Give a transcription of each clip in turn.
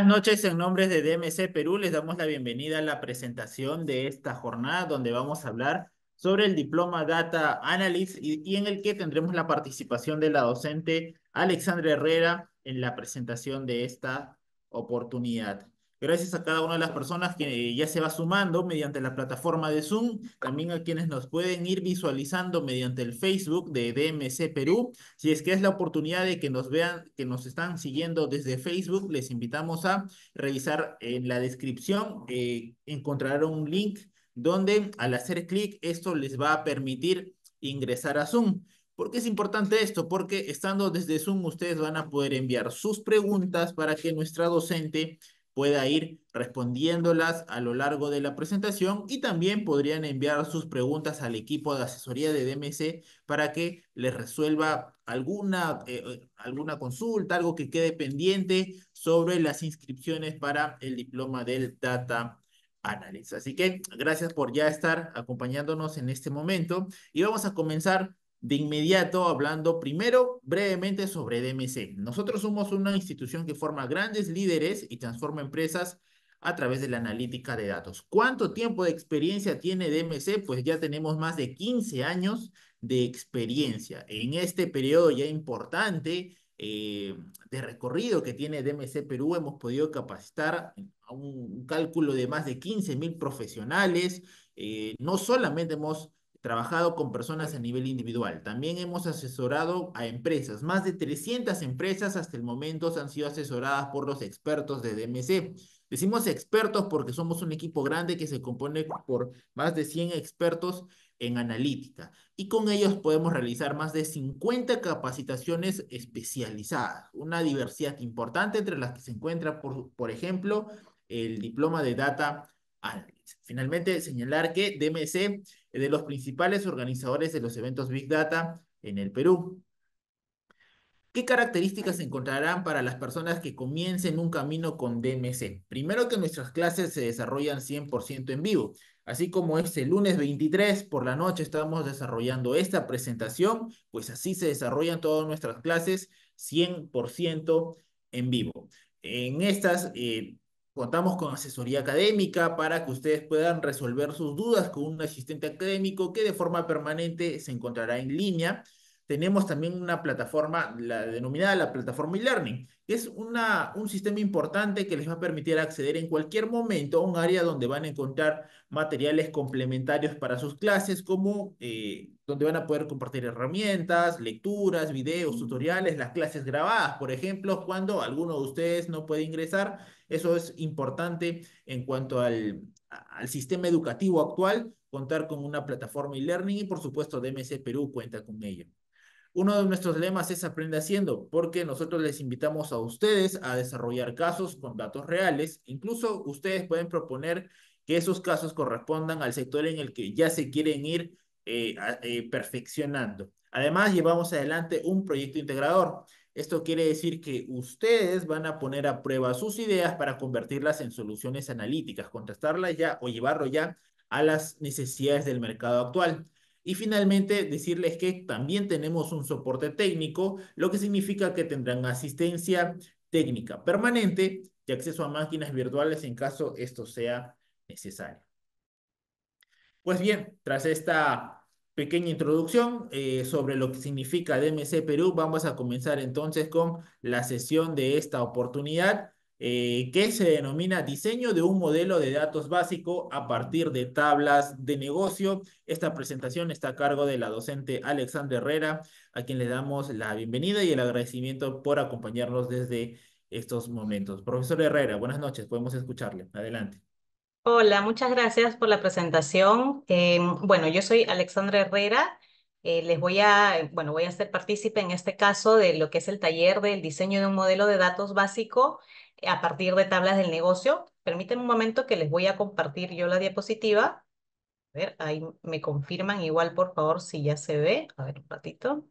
Buenas noches, en nombre de DMC Perú les damos la bienvenida a la presentación de esta jornada donde vamos a hablar sobre el diploma Data Analysis y en el que tendremos la participación de la docente Alexandra Herrera en la presentación de esta oportunidad. Gracias a cada una de las personas que eh, ya se va sumando mediante la plataforma de Zoom, también a quienes nos pueden ir visualizando mediante el Facebook de DMC Perú. Si es que es la oportunidad de que nos vean, que nos están siguiendo desde Facebook, les invitamos a revisar en la descripción, eh, un link donde al hacer clic esto les va a permitir ingresar a Zoom. ¿Por qué es importante esto? Porque estando desde Zoom ustedes van a poder enviar sus preguntas para que nuestra docente pueda ir respondiéndolas a lo largo de la presentación y también podrían enviar sus preguntas al equipo de asesoría de DMC para que les resuelva alguna, eh, eh, alguna consulta, algo que quede pendiente sobre las inscripciones para el diploma del Data Analyst. Así que gracias por ya estar acompañándonos en este momento y vamos a comenzar de inmediato hablando primero brevemente sobre DMC. Nosotros somos una institución que forma grandes líderes y transforma empresas a través de la analítica de datos. ¿Cuánto tiempo de experiencia tiene DMC? Pues ya tenemos más de 15 años de experiencia. En este periodo ya importante eh, de recorrido que tiene DMC Perú, hemos podido capacitar a un, cálculo de más de 15 mil profesionales. Eh, no solamente hemos trabajado con personas a nivel individual. También hemos asesorado a empresas. Más de 300 empresas hasta el momento han sido asesoradas por los expertos de DMC. Decimos expertos porque somos un equipo grande que se compone por más de 100 expertos en analítica y con ellos podemos realizar más de 50 capacitaciones especializadas, una diversidad importante entre las que se encuentra, por, por ejemplo, el diploma de Data Analytics. Finalmente, señalar que DMC de los principales organizadores de los eventos Big Data en el Perú. ¿Qué características encontrarán para las personas que comiencen un camino con DMC? Primero que nuestras clases se desarrollan 100% en vivo, así como este lunes 23 por la noche estamos desarrollando esta presentación, pues así se desarrollan todas nuestras clases 100% en vivo. En estas eh, Contamos con asesoría académica para que ustedes puedan resolver sus dudas con un asistente académico que de forma permanente se encontrará en línea. Tenemos también una plataforma la, denominada la plataforma e-learning, que es un sistema importante que les va a permitir acceder en cualquier momento a un área donde van a encontrar materiales complementarios para sus clases, como eh, donde van a poder compartir herramientas, lecturas, videos, tutoriales, las clases grabadas, por ejemplo, cuando alguno de ustedes no puede ingresar eso es importante en cuanto al, sistema educativo actual, contar con una plataforma e-learning y por supuesto DMC Perú cuenta con ello. Uno de nuestros lemas es aprende haciendo, porque nosotros les invitamos a ustedes a desarrollar casos con datos reales. Incluso ustedes pueden proponer que esos casos correspondan al sector en el que ya se quieren ir eh, eh, perfeccionando. Además, llevamos adelante un proyecto integrador. Esto quiere decir que ustedes van a poner a prueba sus ideas para convertirlas en soluciones analíticas, contrastarlas ya o llevarlo ya a las necesidades del mercado actual. Y finalmente, decirles que también tenemos un soporte técnico, lo que significa que tendrán asistencia técnica permanente y acceso a máquinas virtuales en caso esto sea necesario. Pues bien, tras esta pequeña introducción eh, sobre lo que significa DMC Perú. Vamos a comenzar entonces con la sesión de esta oportunidad eh, que se denomina diseño de un modelo de datos básico a partir de tablas de negocio. Esta presentación está a cargo de la docente Alexandra Herrera, a quien le damos la bienvenida y el agradecimiento por acompañarnos desde estos momentos. Profesor Herrera, buenas noches, podemos escucharle. Adelante. Hola, muchas gracias por la presentación. Em, bueno, yo soy Alexandra Herrera. Eh, les voy a, eh, bueno, voy a ser partícipe en este caso de lo que es el taller del diseño de un modelo de datos básico eh, a partir de tablas del negocio. Permítanme un momento que les voy a compartir yo la diapositiva. A ver, ahí me confirman igual, por favor, si ya se ve. A ver, un ratito.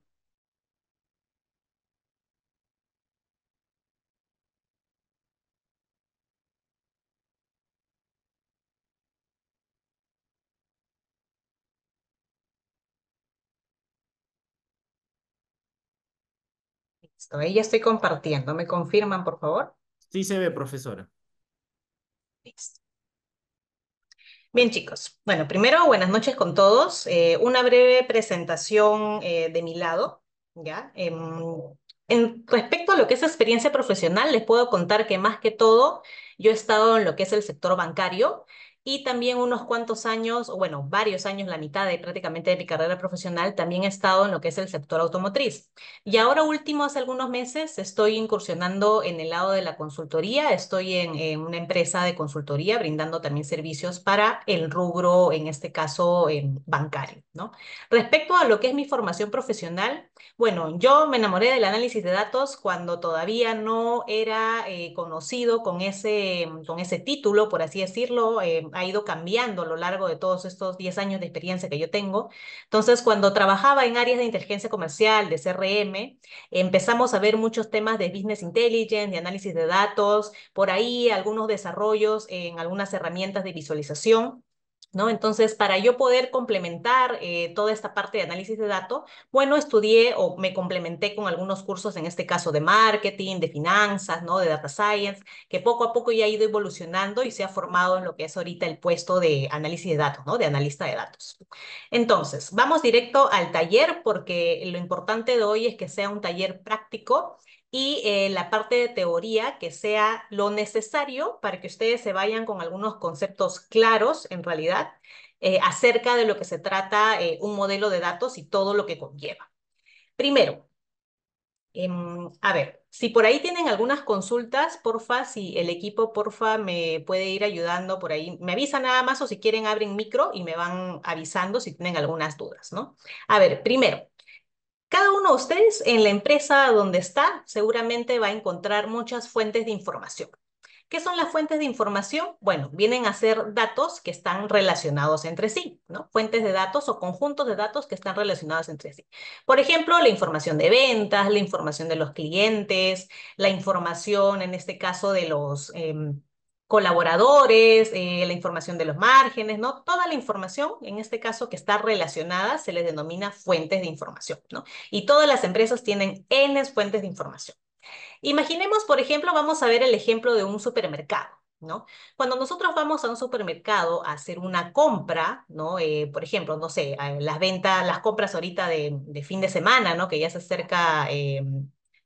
ahí ya estoy compartiendo. ¿Me confirman, por favor? Sí se ve, profesora. Bien, chicos. Bueno, primero, buenas noches con todos. Eh, una breve presentación eh, de mi lado. ¿ya? Em, en respecto a lo que es experiencia profesional, les puedo contar que más que todo, yo he estado en lo que es el sector bancario y también unos cuantos años, bueno, varios años, la mitad prácticamente de mi carrera profesional, también he estado en lo que es el sector automotriz. Y ahora último, hace algunos meses, estoy incursionando en el lado de la consultoría, estoy en, una empresa de consultoría brindando también servicios para el rubro, en este caso, en bancario. ¿no? Respecto a lo que es mi formación profesional, bueno, yo me enamoré del análisis de datos cuando todavía no era eh, conocido con ese, con ese título, por así decirlo. Eh, ha ido cambiando a lo largo de todos estos 10 años de experiencia que yo tengo. Entonces, cuando trabajaba en áreas de inteligencia comercial, de CRM, empezamos a ver muchos temas de business intelligence, de análisis de datos, por ahí algunos desarrollos en algunas herramientas de visualización. ¿no? Entonces, para yo poder complementar eh, toda esta parte de análisis de datos, bueno, estudié o me complementé con algunos cursos, en este caso de marketing, de finanzas, De data science, que poco a poco ya ha ido evolucionando y se ha formado en lo que es ahorita el puesto de análisis de datos, De analista de datos. Entonces, vamos directo al taller porque lo importante de hoy es que sea un taller práctico y eh, la parte de teoría que sea lo necesario para que ustedes se vayan con algunos conceptos claros en realidad eh, acerca de lo que se trata eh, un modelo de datos y todo lo que conlleva. Primero, em, a ver, si por ahí tienen algunas consultas, porfa, si el equipo, porfa, me puede ir ayudando por ahí. Me avisan nada más o si quieren abren micro y me van avisando si tienen algunas dudas, ¿no? A ver, primero, cada uno de ustedes en la empresa donde está seguramente va a encontrar muchas fuentes de información. ¿Qué son las fuentes de información? Bueno, vienen a ser datos que están relacionados entre sí, ¿no? Fuentes de datos o conjuntos de datos que están relacionados entre sí. Por ejemplo, la información de ventas, la información de los clientes, la información, en este caso, de los... Em, colaboradores, eh, la información de los márgenes, ¿no? Toda la información, en este caso, que está relacionada, se les denomina fuentes de información, ¿no? Y todas las empresas tienen N fuentes de información. Imaginemos, por ejemplo, vamos a ver el ejemplo de un supermercado. ¿No? Cuando nosotros vamos a un supermercado a hacer una compra, ¿no? Eh, por ejemplo, no sé, las ventas, las compras ahorita de, fin de semana, ¿no? Que ya se acerca eh,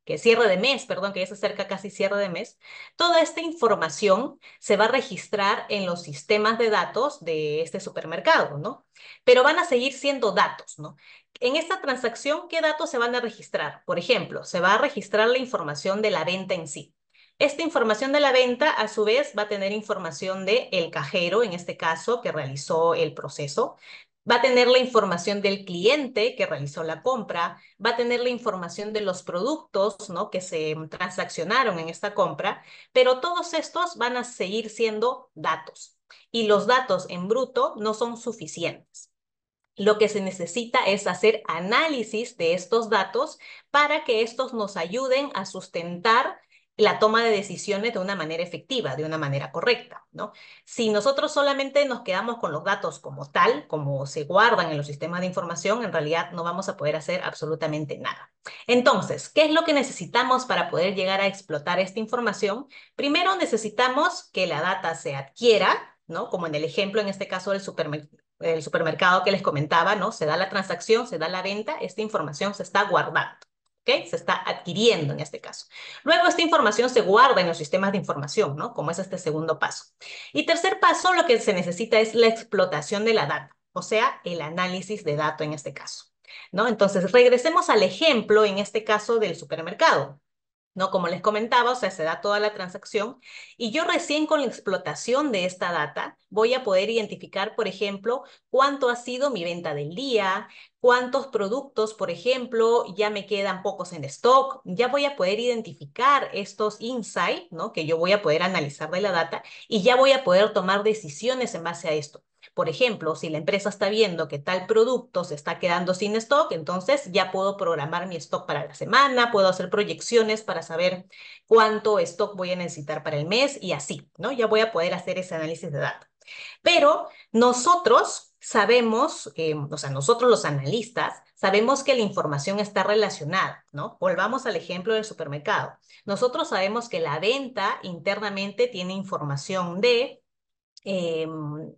que cierre de mes, perdón, que ya se acerca casi cierre de mes, toda esta información se va a registrar en los sistemas de datos de este supermercado, ¿no? Pero van a seguir siendo datos, ¿no? En esta transacción, ¿qué datos se van a registrar? Por ejemplo, se va a registrar la información de la venta en sí. Esta información de la venta, a su vez, va a tener información de el cajero, en este caso, que realizó el proceso va a tener la información del cliente que realizó la compra, va a tener la información de los productos ¿no? que se transaccionaron en esta compra, pero todos estos van a seguir siendo datos y los datos en bruto no son suficientes. Lo que se necesita es hacer análisis de estos datos para que estos nos ayuden a sustentar la toma de decisiones de una manera efectiva, de una manera correcta, ¿no? Si nosotros solamente nos quedamos con los datos como tal, como se guardan en los sistemas de información, en realidad no vamos a poder hacer absolutamente nada. Entonces, ¿qué es lo que necesitamos para poder llegar a explotar esta información? Primero necesitamos que la data se adquiera, ¿no? Como en el ejemplo, en este caso del supermercado el supermercado que les comentaba, ¿no? Se da la transacción, se da la venta, esta información se está guardando. ¿Okay? Se está adquiriendo en este caso. Luego, esta información se guarda en los sistemas de información, ¿no? Como es este segundo paso. Y tercer paso, lo que se necesita es la explotación de la data, o sea, el análisis de datos en este caso, ¿no? Entonces, regresemos al ejemplo, en este caso, del supermercado. ¿no? Como les comentaba, o sea, se da toda la transacción y yo recién con la explotación de esta data voy a poder identificar, por ejemplo, cuánto ha sido mi venta del día, cuántos productos, por ejemplo, ya me quedan pocos en stock, ya voy a poder identificar estos insights, ¿no? Que yo voy a poder analizar de la data y ya voy a poder tomar decisiones en base a esto. Por ejemplo, si la empresa está viendo que tal producto se está quedando sin stock, entonces ya puedo programar mi stock para la semana, puedo hacer proyecciones para saber cuánto stock voy a necesitar para el mes y así, ¿no? Ya voy a poder hacer ese análisis de datos. Pero nosotros sabemos, eh, o sea, nosotros los analistas, sabemos que la información está relacionada, ¿no? Volvamos al ejemplo del supermercado. Nosotros sabemos que la venta internamente tiene información de Em,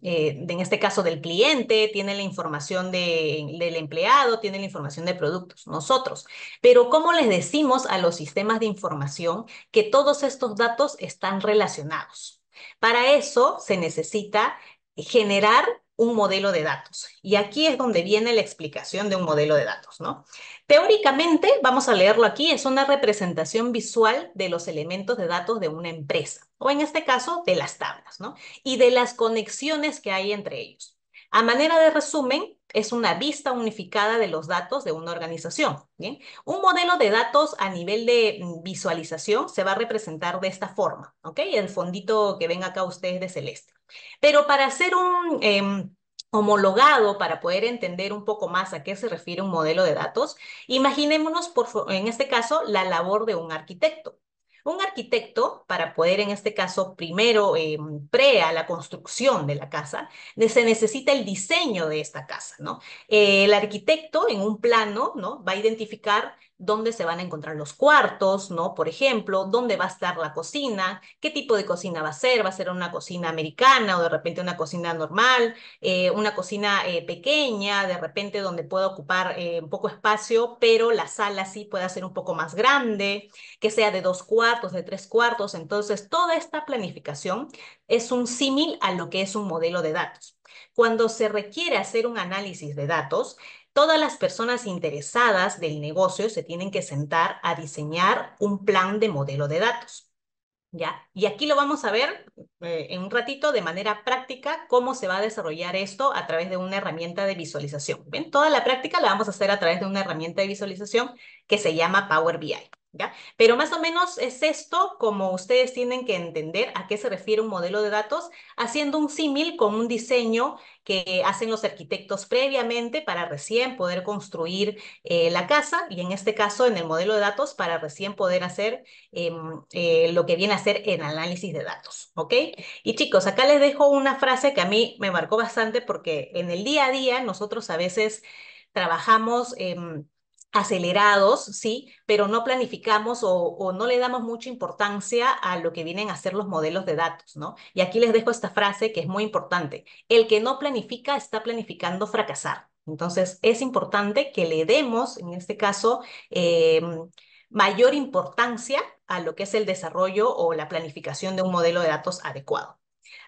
eh, en este caso del cliente, tiene la información del empleado, tiene la información de productos, nosotros. Pero ¿cómo les decimos a los sistemas de información que todos estos datos están relacionados? Para eso se necesita generar un modelo de datos. Y aquí es donde viene la explicación de un modelo de datos, ¿no? Teóricamente, vamos a leerlo aquí, es una representación visual de los elementos de datos de una empresa, o en este caso, de las tablas, ¿no? Y de las conexiones que hay entre ellos. A manera de resumen, es una vista unificada de los datos de una organización. ¿bien? Un modelo de datos a nivel de mm, visualización se va a representar de esta forma, ¿ok? El fondito que ven acá ustedes de celeste. Pero para hacer un... Em, homologado para poder entender un poco más a qué se refiere un modelo de datos, imaginémonos, por, en este caso, la labor de un arquitecto. Un arquitecto, para poder, en este caso, primero, eh, em, pre a la construcción de la casa, se necesita el diseño de esta casa, ¿no? el arquitecto, en un plano, ¿no? Va a identificar dónde se van a encontrar los cuartos, ¿no? Por ejemplo, dónde va a estar la cocina, qué tipo de cocina va a ser, va a ser una cocina americana o de repente una cocina normal, eh, una cocina eh, pequeña, de repente donde pueda ocupar eh, un poco espacio, pero la sala sí puede ser un poco más grande, que sea de dos cuartos, de tres cuartos. Entonces, toda esta planificación es un símil a lo que es un modelo de datos. Cuando se requiere hacer un análisis de datos, todas las personas interesadas del negocio se tienen que sentar a diseñar un plan de modelo de datos. ¿Ya? Y aquí lo vamos a ver eh, en un ratito de manera práctica cómo se va a desarrollar esto a través de una herramienta de visualización. ¿Ven? Toda la práctica la vamos a hacer a través de una herramienta de visualización que se llama Power BI. Pero más o menos es esto como ustedes tienen que entender a qué se refiere un modelo de datos, haciendo un símil con un diseño que hacen los arquitectos previamente para recién poder construir eh, la casa y en este caso en el modelo de datos para recién poder hacer em, eh, lo que viene a ser en análisis de datos, ¿ok? Y chicos, acá les dejo una frase que a mí me marcó bastante porque en el día a día nosotros a veces trabajamos em, acelerados, sí, pero no planificamos o, no le damos mucha importancia a lo que vienen a ser los modelos de datos, ¿no? Y aquí les dejo esta frase que es muy importante. El que no planifica está planificando fracasar. Entonces, es importante que le demos, en este caso, eh, mayor importancia a lo que es el desarrollo o la planificación de un modelo de datos adecuado.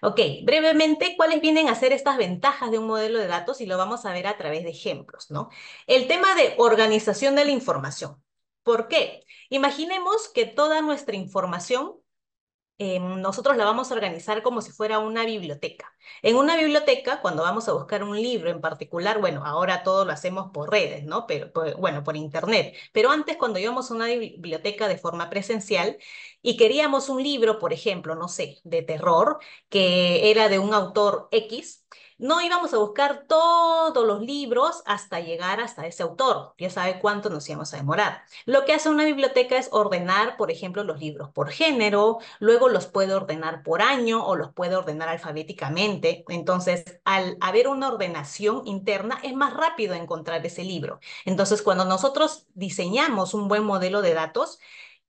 Ok, brevemente, ¿cuáles vienen a ser estas ventajas de un modelo de datos? Y lo vamos a ver a través de ejemplos, ¿no? El tema de organización de la información. ¿Por qué? Imaginemos que toda nuestra información Em, nosotros la vamos a organizar como si fuera una biblioteca. En una biblioteca, cuando vamos a buscar un libro en particular, bueno, ahora todo lo hacemos por redes, ¿no? Pero, bueno, por internet. Pero antes, cuando íbamos a una biblioteca de forma presencial y queríamos un libro, por ejemplo, no sé, de terror, que era de un autor X, no íbamos a buscar todos los libros hasta llegar hasta ese autor. Ya sabe cuánto nos íbamos a demorar. Lo que hace una biblioteca es ordenar, por ejemplo, los libros por género, luego los puede ordenar por año o los puede ordenar alfabéticamente. Entonces, al haber una ordenación interna, es más rápido encontrar ese libro. Entonces, cuando nosotros diseñamos un buen modelo de datos,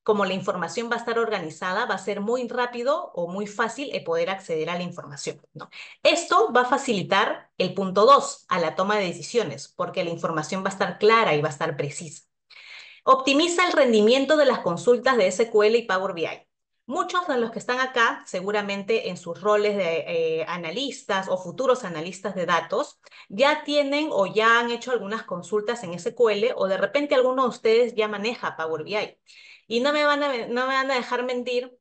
como la información va a estar organizada, va a ser muy rápido o muy fácil el poder acceder a la información. Esto va a facilitar el punto 2 a la toma de decisiones, porque la información va a estar clara y va a estar precisa. Optimiza el rendimiento de las consultas de SQL y Power BI. Muchos de los que están acá, seguramente en sus roles de eh, analistas o futuros analistas de datos, ya tienen o ya han hecho algunas consultas en SQL o de repente alguno de ustedes ya maneja Power BI. Y no me van a, no me van a dejar mentir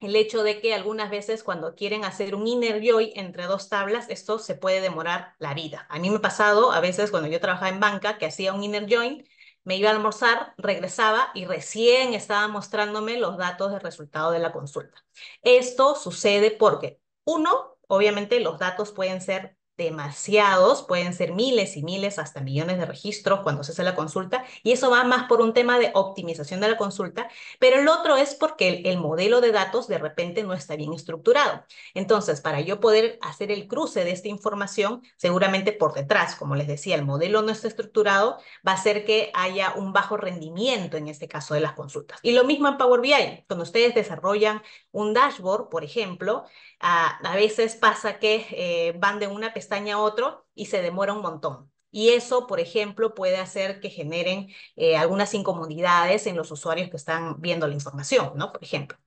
el hecho de que algunas veces cuando quieren hacer un inner join entre dos tablas, esto se puede demorar la vida. A mí me ha pasado a veces cuando yo trabajaba en banca que hacía un inner join, me iba a almorzar, regresaba y recién estaba mostrándome los datos de resultado de la consulta. Esto sucede porque, uno, obviamente los datos pueden ser demasiados, pueden ser miles y miles, hasta millones de registros cuando se hace la consulta, y eso va más por un tema de optimización de la consulta, pero el otro es porque el, modelo de datos de repente no está bien estructurado. Entonces, para yo poder hacer el cruce de esta información, seguramente por detrás, como les decía, el modelo no está estructurado, va a hacer que haya un bajo rendimiento en este caso de las consultas. Y lo mismo en Power BI, cuando ustedes desarrollan un dashboard, por ejemplo, a, veces pasa que eh, van de una pestaña a otro y se demora un montón. Y eso, por ejemplo, puede hacer que generen eh, algunas incomodidades en los usuarios que están viendo la información, ¿no? Por ejemplo.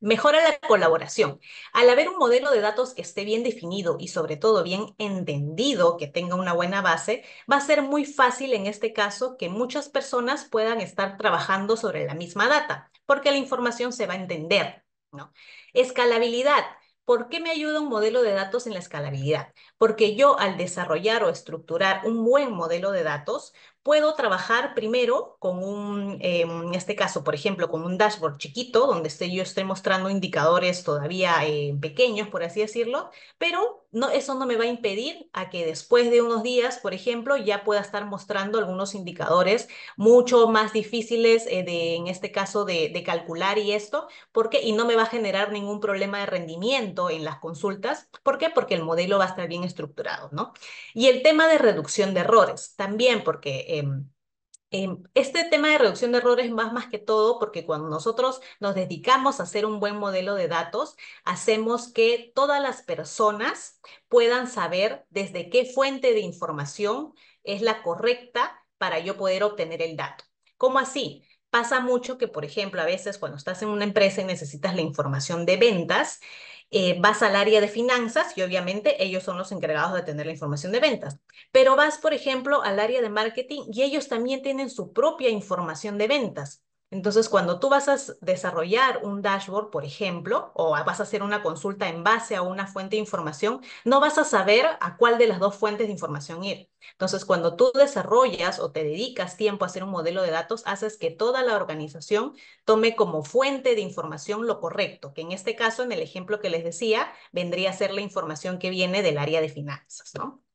Mejora la colaboración. Al haber un modelo de datos que esté bien definido y sobre todo bien entendido, que tenga una buena base, va a ser muy fácil en este caso que muchas personas puedan estar trabajando sobre la misma data, porque la información se va a entender. ¿no? Escalabilidad. ¿Por qué me ayuda un modelo de datos en la escalabilidad? Porque yo al desarrollar o estructurar un buen modelo de datos, puedo trabajar primero con un, en em, este caso, por ejemplo, con un dashboard chiquito, donde yo esté mostrando indicadores todavía eh, pequeños, por así decirlo, pero eso no me va a impedir a que después de unos días, por ejemplo, ya pueda estar mostrando algunos indicadores mucho más difíciles eh, de, en este caso, de, calcular y esto, porque y no me va a generar ningún problema de rendimiento en las consultas. ¿Por qué? Porque el modelo va a estar bien estructurado, ¿no? Y el tema de reducción de errores, también porque Em, em, este tema de reducción de errores más más que todo porque cuando nosotros nos dedicamos a hacer un buen modelo de datos, hacemos que todas las personas puedan saber desde qué fuente de información es la correcta para yo poder obtener el dato. ¿Cómo así? Pasa mucho que, por ejemplo, a veces cuando estás en una empresa y necesitas la información de ventas, eh, vas al área de finanzas y obviamente ellos son los encargados de tener la información de ventas, pero vas, por ejemplo, al área de marketing y ellos también tienen su propia información de ventas. Entonces, cuando tú vas a desarrollar un dashboard, por ejemplo, o vas a hacer una consulta en base a una fuente de información, no vas a saber a cuál de las dos fuentes de información ir. Entonces, cuando tú desarrollas o te dedicas tiempo a hacer un modelo de datos, haces que toda la organización tome como fuente de información lo correcto, que en este caso, en el ejemplo que les decía, vendría a ser la información que viene del área de finanzas, ¿no?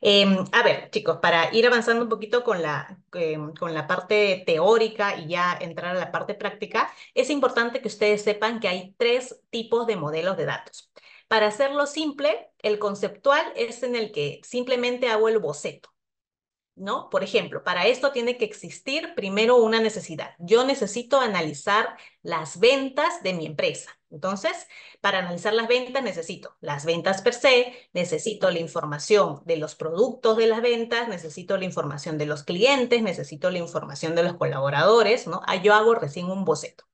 Em, a ver, chicos, para ir avanzando un poquito con la, eh, con la parte teórica y ya entrar a la parte práctica, es importante que ustedes sepan que hay tres tipos de modelos de datos. Para hacerlo simple, el conceptual es en el que simplemente hago el boceto. ¿no? Por ejemplo, para esto tiene que existir primero una necesidad. Yo necesito analizar las ventas de mi empresa. Entonces, para analizar las ventas necesito las ventas per se, necesito la información de los productos de las ventas, necesito la información de los clientes, necesito la información de los colaboradores, ¿no? Ah, yo hago recién un boceto.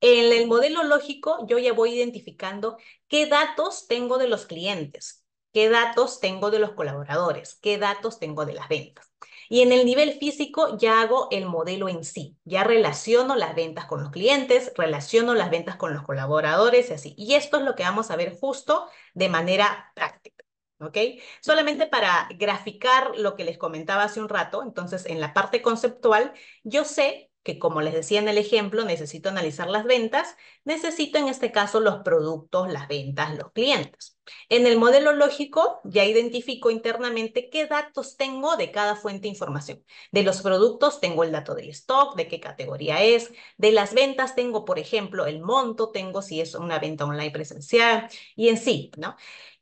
En el modelo lógico, yo ya voy identificando qué datos tengo de los clientes, qué datos tengo de los colaboradores, qué datos tengo de las ventas. Y en el nivel físico ya hago el modelo en sí, ya relaciono las ventas con los clientes, relaciono las ventas con los colaboradores y así. Y esto es lo que vamos a ver justo de manera práctica. ¿ok? Solamente para graficar lo que les comentaba hace un rato, entonces en la parte conceptual, yo sé que como les decía en el ejemplo, necesito analizar las ventas, necesito en este caso los productos, las ventas, los clientes. En el modelo lógico ya identifico internamente qué datos tengo de cada fuente de información. De los productos tengo el dato del stock, de qué categoría es, de las ventas tengo, por ejemplo, el monto, tengo si es una venta online presencial y en sí, ¿no?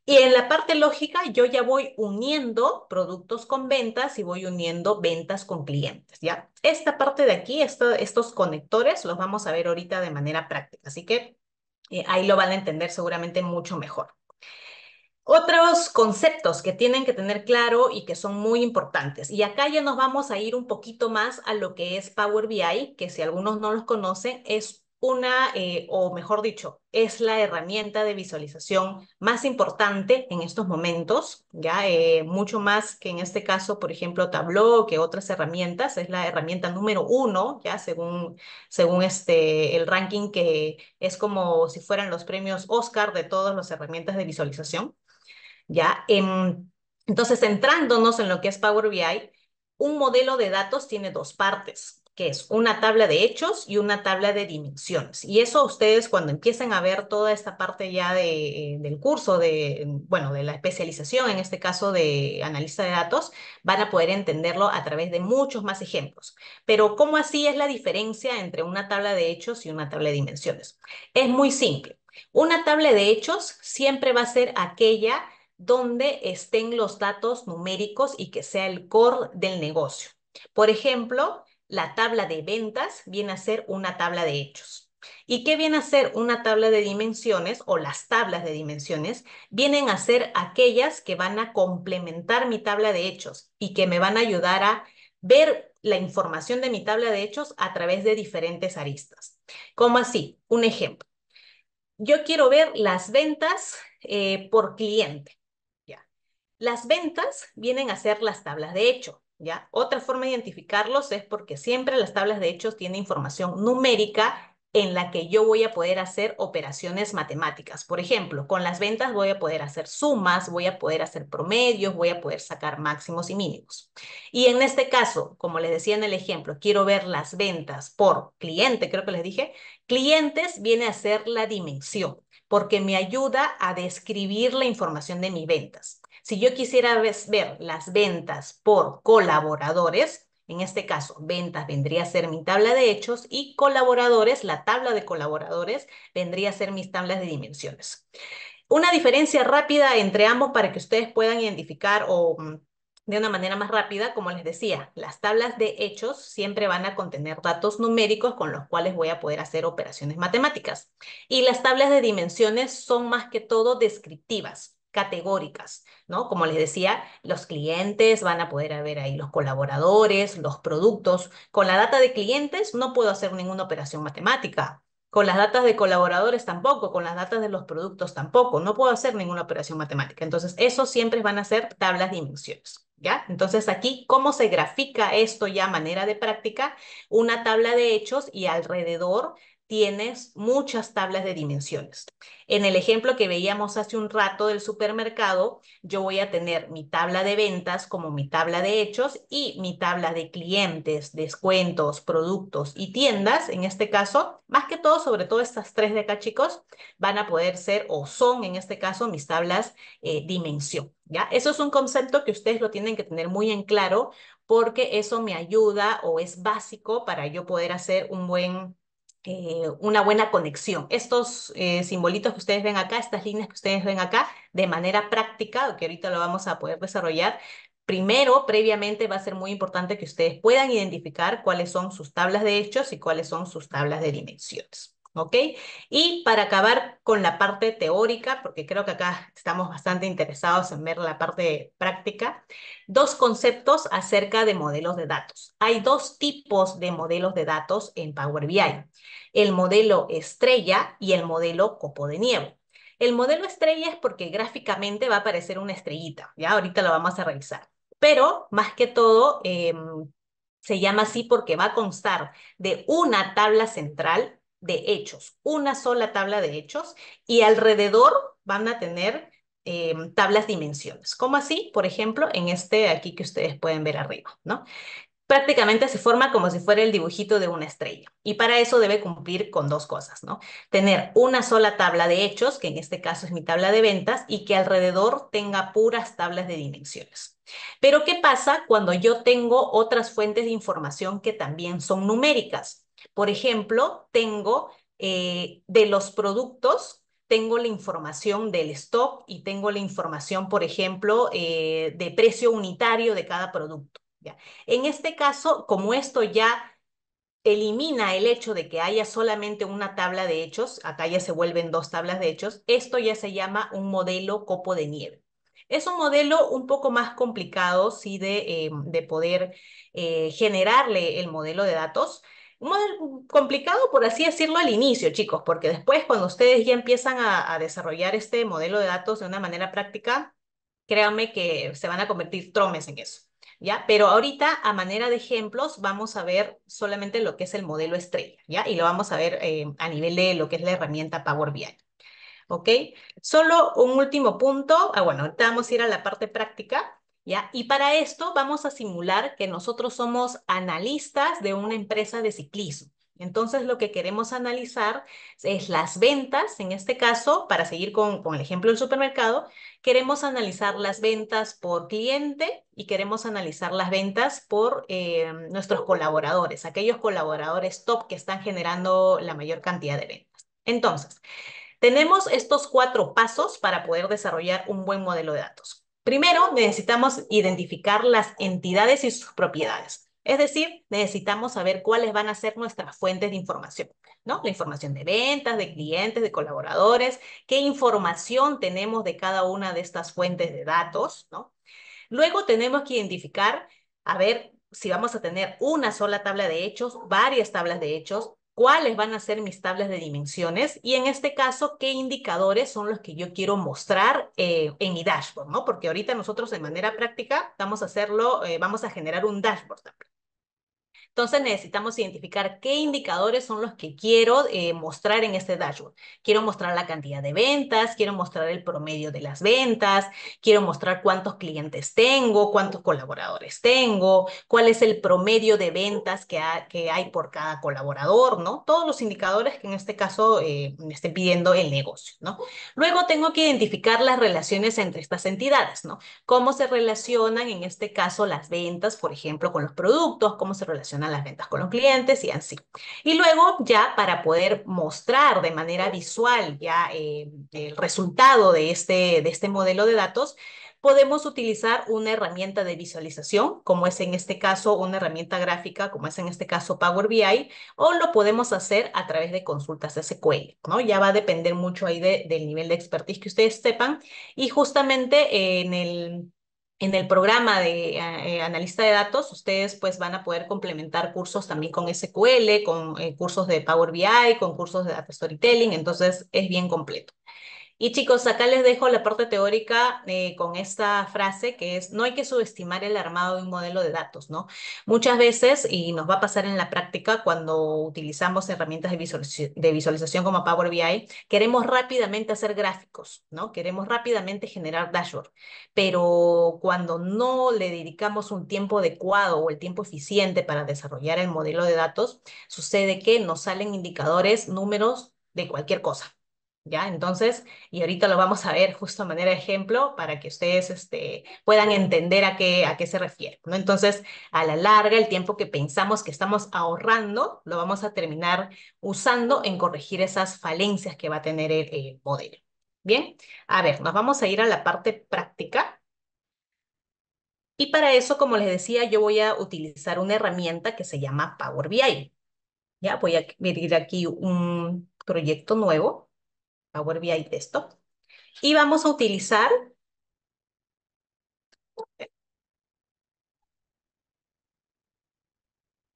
Y en la parte lógica, yo ya voy uniendo productos con ventas y voy uniendo ventas con clientes, ¿ya? Esta parte de aquí, estos conectores, los vamos a ver ahorita de manera práctica, así que eh, ahí lo van a entender seguramente mucho mejor. Otros conceptos que tienen que tener claro y que son muy importantes. Y acá ya nos vamos a ir un poquito más a lo que es Power BI, que si algunos no los conocen, es una, eh, o mejor dicho, es la herramienta de visualización más importante en estos momentos, ya eh, mucho más que en este caso, por ejemplo, Tableau, que otras herramientas, es la herramienta número uno, ya según, según este, el ranking que es como si fueran los premios Oscar de todas las herramientas de visualización, ya. Em, entonces, centrándonos en lo que es Power BI, un modelo de datos tiene dos partes que es una tabla de hechos y una tabla de dimensiones. Y eso ustedes cuando empiecen a ver toda esta parte ya eh, del curso, de, bueno, de la especialización, en este caso de analista de datos, van a poder entenderlo a través de muchos más ejemplos. Pero ¿cómo así es la diferencia entre una tabla de hechos y una tabla de dimensiones? Es muy simple. Una tabla de hechos siempre va a ser aquella donde estén los datos numéricos y que sea el core del negocio. Por ejemplo, la tabla de ventas viene a ser una tabla de hechos. ¿Y qué viene a ser una tabla de dimensiones o las tablas de dimensiones? Vienen a ser aquellas que van a complementar mi tabla de hechos y que me van a ayudar a ver la información de mi tabla de hechos a través de diferentes aristas. ¿Cómo así? Un ejemplo. Yo quiero ver las ventas eh, por cliente. Las ventas vienen a ser las tablas de hecho. Otra forma de identificarlos es porque siempre las tablas de hechos tienen información numérica en la que yo voy a poder hacer operaciones matemáticas. Por ejemplo, con las ventas voy a poder hacer sumas, voy a poder hacer promedios, voy a poder sacar máximos y mínimos. Y en este caso, como les decía en el ejemplo, quiero ver las ventas por cliente, creo que les dije, clientes viene a ser la dimensión, porque me ayuda a describir la información de mis ventas. Si yo quisiera ver las ventas por colaboradores, en este caso, ventas vendría a ser mi tabla de hechos y colaboradores, la tabla de colaboradores, vendría a ser mis tablas de dimensiones. Una diferencia rápida entre ambos para que ustedes puedan identificar o mm, de una manera más rápida, como les decía, las tablas de hechos siempre van a contener datos numéricos con los cuales voy a poder hacer operaciones matemáticas. Y las tablas de dimensiones son más que todo descriptivas categóricas, ¿no? Como les decía, los clientes van a poder ver ahí los colaboradores, los productos. Con la data de clientes no puedo hacer ninguna operación matemática. Con las datas de colaboradores tampoco, con las datas de los productos tampoco, no puedo hacer ninguna operación matemática. Entonces, eso siempre van a ser tablas de dimensiones, ¿ya? Entonces, aquí, ¿cómo se grafica esto ya a manera de práctica? Una tabla de hechos y alrededor tienes muchas tablas de dimensiones. En el ejemplo que veíamos hace un rato del supermercado, yo voy a tener mi tabla de ventas como mi tabla de hechos y mi tabla de clientes, descuentos, productos y tiendas, en este caso, más que todo, sobre todo estas tres de acá, chicos, van a poder ser o son, en este caso, mis tablas eh, dimensión. ¿Ya? Eso es un concepto que ustedes lo tienen que tener muy en claro porque eso me ayuda o es básico para yo poder hacer un buen eh, una buena conexión. Estos eh, simbolitos que ustedes ven acá, estas líneas que ustedes ven acá, de manera práctica, que ahorita lo vamos a poder desarrollar, Primero, previamente va a ser muy importante que ustedes puedan identificar cuáles son sus tablas de hechos y cuáles son sus tablas de dimensiones. ¿ok? Y para acabar con la parte teórica, porque creo que acá estamos bastante interesados en ver la parte práctica, dos conceptos acerca de modelos de datos. Hay dos tipos de modelos de datos en Power BI, el modelo estrella y el modelo copo de nieve. El modelo estrella es porque gráficamente va a aparecer una estrellita, ya ahorita lo vamos a revisar. Pero más que todo, em, se llama así porque va a constar de una tabla central de hechos, una sola tabla de hechos y alrededor van a tener eh, tablas dimensiones, como así, por ejemplo, en este aquí que ustedes pueden ver arriba, ¿no? prácticamente se forma como si fuera el dibujito de una estrella. Y para eso debe cumplir con dos cosas, ¿no? Tener una sola tabla de hechos, que en este caso es mi tabla de ventas, y que alrededor tenga puras tablas de dimensiones. Pero ¿qué pasa cuando yo tengo otras fuentes de información que también son numéricas? Por ejemplo, tengo eh, de los productos, tengo la información del stock y tengo la información, por ejemplo, eh, de precio unitario de cada producto. En este caso, como esto ya elimina el hecho de que haya solamente una tabla de hechos, acá ya se vuelven dos tablas de hechos, esto ya se llama un modelo copo de nieve. Es un modelo un poco más complicado, sí, de, eh, poder generarle el modelo de datos, un modelo complicado, por así decirlo, al inicio, chicos, porque después cuando ustedes ya empiezan a, desarrollar este modelo de datos de una manera práctica, créanme que se van a convertir tromes en eso. ¿Ya? Pero ahorita, a manera de ejemplos, vamos a ver solamente lo que es el modelo estrella, ¿ya? Y lo vamos a ver eh, a nivel de lo que es la herramienta Power BI. ¿Ok? Solo un último punto. Ah, bueno, ahorita vamos a ir a la parte práctica. Y para esto vamos a simular que nosotros somos analistas de una empresa de ciclismo. Entonces, lo que queremos analizar es las ventas, en este caso, para seguir con, el ejemplo del supermercado, queremos analizar las ventas por cliente y queremos analizar las ventas por eh, nuestros colaboradores, aquellos colaboradores top que están generando la mayor cantidad de ventas. Entonces, tenemos estos cuatro pasos para poder desarrollar un buen modelo de datos. Primero, necesitamos identificar las entidades y sus propiedades. Es decir, necesitamos saber cuáles van a ser nuestras fuentes de información, ¿no? La información de ventas, de clientes, de colaboradores, qué información tenemos de cada una de estas fuentes de datos, ¿no? Luego tenemos que identificar, a ver, si vamos a tener una sola tabla de hechos, varias tablas de hechos, cuáles van a ser mis tablas de dimensiones y en este caso qué indicadores son los que yo quiero mostrar eh, en mi dashboard, ¿no? Porque ahorita nosotros de manera práctica vamos a hacerlo, eh, vamos a generar un dashboard también. Entonces necesitamos identificar qué indicadores son los que quiero eh, mostrar en este dashboard. Quiero mostrar la cantidad de ventas, quiero mostrar el promedio de las ventas, quiero mostrar cuántos clientes tengo, cuántos colaboradores tengo, cuál es el promedio de ventas que, hay por cada colaborador, ¿no? Todos los indicadores que en este caso eh, me estén pidiendo el negocio, ¿no? Luego tengo que identificar las relaciones entre estas entidades, ¿no? Cómo se relacionan en este caso las ventas, por ejemplo, con los productos, cómo se relacionan las ventas con los clientes y así. Y luego ya para poder mostrar de manera visual ya eh, el resultado de este, de este modelo de datos, podemos utilizar una herramienta de visualización, como es en este caso una herramienta gráfica, como es en este caso Power BI, o lo podemos hacer a través de consultas SQL, ¿no? Ya va a depender mucho ahí del nivel de expertise que ustedes sepan. Y justamente en el en el programa de eh, analista de datos, ustedes pues van a poder complementar cursos también con SQL, con eh, cursos de Power BI, con cursos de Data Storytelling, entonces es bien completo. Y chicos, acá les dejo la parte teórica eh, con esta frase que es, no hay que subestimar el armado de un modelo de datos, ¿no? Muchas veces, y nos va a pasar en la práctica cuando utilizamos herramientas de, de visualización como Power BI, queremos rápidamente hacer gráficos, ¿no? Queremos rápidamente generar dashboard, pero cuando no le dedicamos un tiempo adecuado o el tiempo eficiente para desarrollar el modelo de datos, sucede que nos salen indicadores, números de cualquier cosa. ¿Ya? Entonces, y ahorita lo vamos a ver justo a manera de ejemplo para que ustedes este, puedan entender a qué, a qué se refiere, ¿no? Entonces, a la larga, el tiempo que pensamos que estamos ahorrando, lo vamos a terminar usando en corregir esas falencias que va a tener el, modelo. Bien, a ver, nos vamos a ir a la parte práctica. Y para eso, como les decía, yo voy a utilizar una herramienta que se llama Power BI. Ya voy a abrir aquí un proyecto nuevo Power BI esto. Y vamos a utilizar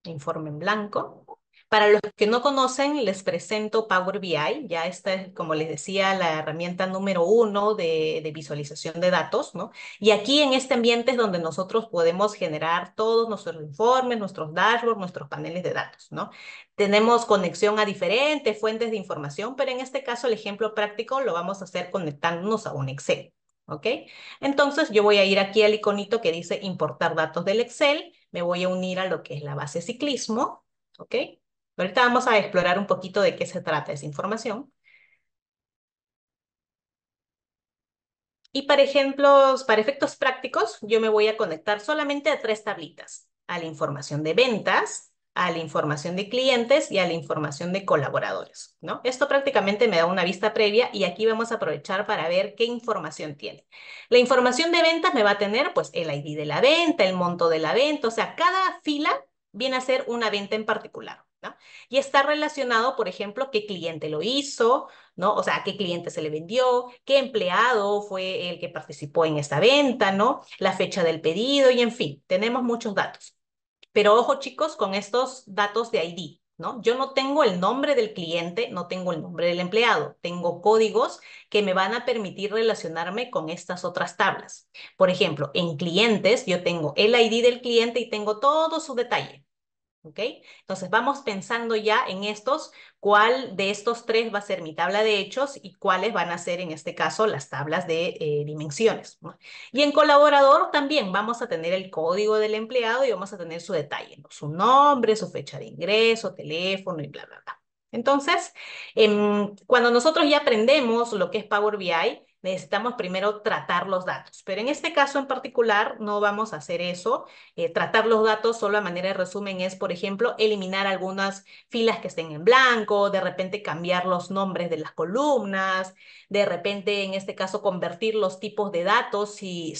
informe en blanco. Para los que no conocen, les presento Power BI. Ya esta es, como les decía, la herramienta número uno de, visualización de datos, ¿no? Y aquí en este ambiente es donde nosotros podemos generar todos nuestros informes, nuestros dashboards, nuestros paneles de datos, ¿no? Tenemos conexión a diferentes fuentes de información, pero en este caso el ejemplo práctico lo vamos a hacer conectándonos a un Excel, ¿ok? Entonces yo voy a ir aquí al iconito que dice importar datos del Excel, me voy a unir a lo que es la base ciclismo, ¿ok? ahorita vamos a explorar un poquito de qué se trata esa información. Y para ejemplos, para efectos prácticos, yo me voy a conectar solamente a tres tablitas, a la información de ventas, a la información de clientes y a la información de colaboradores, ¿no? Esto prácticamente me da una vista previa y aquí vamos a aprovechar para ver qué información tiene. La información de ventas me va a tener, pues, el ID de la venta, el monto de la venta, o sea, cada fila viene a ser una venta en particular. Y está relacionado, por ejemplo, qué cliente lo hizo, ¿no? O sea, a qué cliente se le vendió, qué empleado fue el que participó en esta venta, ¿no? La fecha del pedido y en fin, tenemos muchos datos. Pero ojo chicos con estos datos de ID, ¿no? Yo no tengo el nombre del cliente, no tengo el nombre del empleado, tengo códigos que me van a permitir relacionarme con estas otras tablas. Por ejemplo, en clientes yo tengo el ID del cliente y tengo todos sus detalles. ¿Ok? Entonces vamos pensando ya en estos, cuál de estos tres va a ser mi tabla de hechos y cuáles van a ser en este caso las tablas de eh, dimensiones. Y en colaborador también vamos a tener el código del empleado y vamos a tener su detalle, su nombre, su fecha de ingreso, teléfono y bla, bla, bla. Entonces, em, cuando nosotros ya aprendemos lo que es Power BI, necesitamos primero tratar los datos. Pero en este caso en particular no vamos a hacer eso. Eh, tratar los datos solo a manera de resumen es, por ejemplo, eliminar algunas filas que estén en blanco, de repente cambiar los nombres de las columnas, de repente en este caso convertir los tipos de datos si,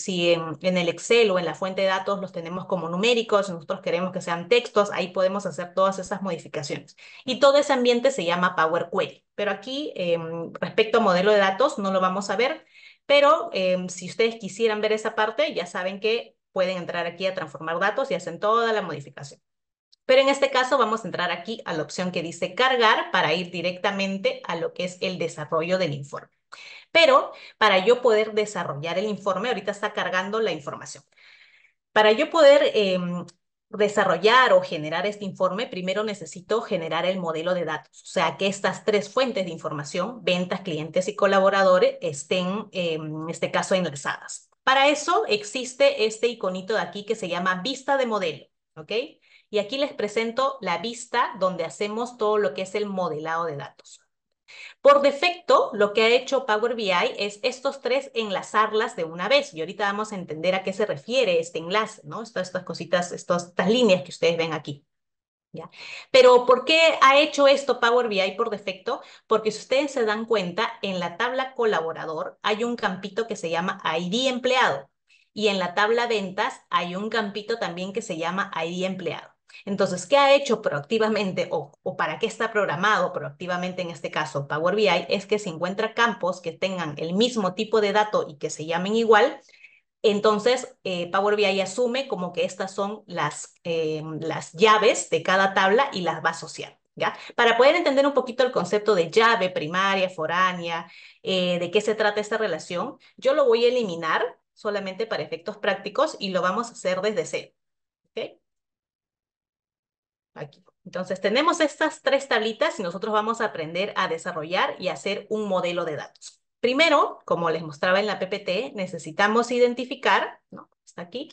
en el Excel o en la fuente de datos los tenemos como numéricos, nosotros queremos que sean textos, ahí podemos hacer todas esas modificaciones. Y todo ese ambiente se llama Power Query pero aquí em, respecto a modelo de datos no lo vamos a ver, pero em, si ustedes quisieran ver esa parte, ya saben que pueden entrar aquí a transformar datos y hacen toda la modificación. Pero en este caso vamos a entrar aquí a la opción que dice cargar para ir directamente a lo que es el desarrollo del informe. Pero para yo poder desarrollar el informe, ahorita está cargando la información. Para yo poder em, desarrollar o generar este informe, primero necesito generar el modelo de datos, o sea, que estas tres fuentes de información, ventas, clientes y colaboradores, estén, em, en este caso, enlazadas. Para eso existe este iconito de aquí que se llama vista de modelo, ¿ok? Y aquí les presento la vista donde hacemos todo lo que es el modelado de datos. Por defecto, lo que ha hecho Power BI es estos tres enlazarlas de una vez. Y ahorita vamos a entender a qué se refiere este enlace, ¿no? Estas, estas cositas, estas, estas líneas que ustedes ven aquí. ¿Ya? Pero ¿por qué ha hecho esto Power BI por defecto? Porque si ustedes se dan cuenta, en la tabla colaborador hay un campito que se llama ID empleado y en la tabla ventas hay un campito también que se llama ID empleado. Entonces, ¿qué ha hecho proactivamente o, para qué está programado proactivamente en este caso Power BI? Es que se encuentra campos que tengan el mismo tipo de dato y que se llamen igual. Entonces, eh, Power BI asume como que estas son las, eh, las llaves de cada tabla y las va asociar, ¿Ya? Para poder entender un poquito el concepto de llave primaria, foránea, eh, de qué se trata esta relación, yo lo voy a eliminar solamente para efectos prácticos y lo vamos a hacer desde cero. Aquí. Entonces, tenemos estas tres tablitas y nosotros vamos a aprender a desarrollar y hacer un modelo de datos. Primero, como les mostraba en la PPT, necesitamos identificar, ¿no? Está aquí,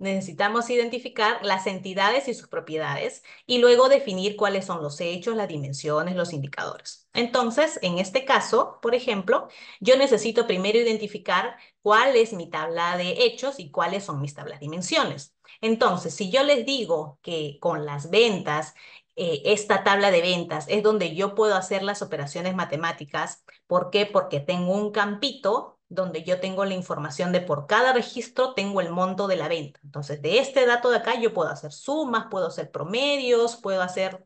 Necesitamos identificar las entidades y sus propiedades y luego definir cuáles son los hechos, las dimensiones, los indicadores. Entonces, en este caso, por ejemplo, yo necesito primero identificar cuál es mi tabla de hechos y cuáles son mis tablas dimensiones. Entonces, si yo les digo que con las ventas, eh, esta tabla de ventas es donde yo puedo hacer las operaciones matemáticas, ¿por qué? Porque tengo un campito donde yo tengo la información de por cada registro tengo el monto de la venta. Entonces, de este dato de acá yo puedo hacer sumas, puedo hacer promedios, puedo hacer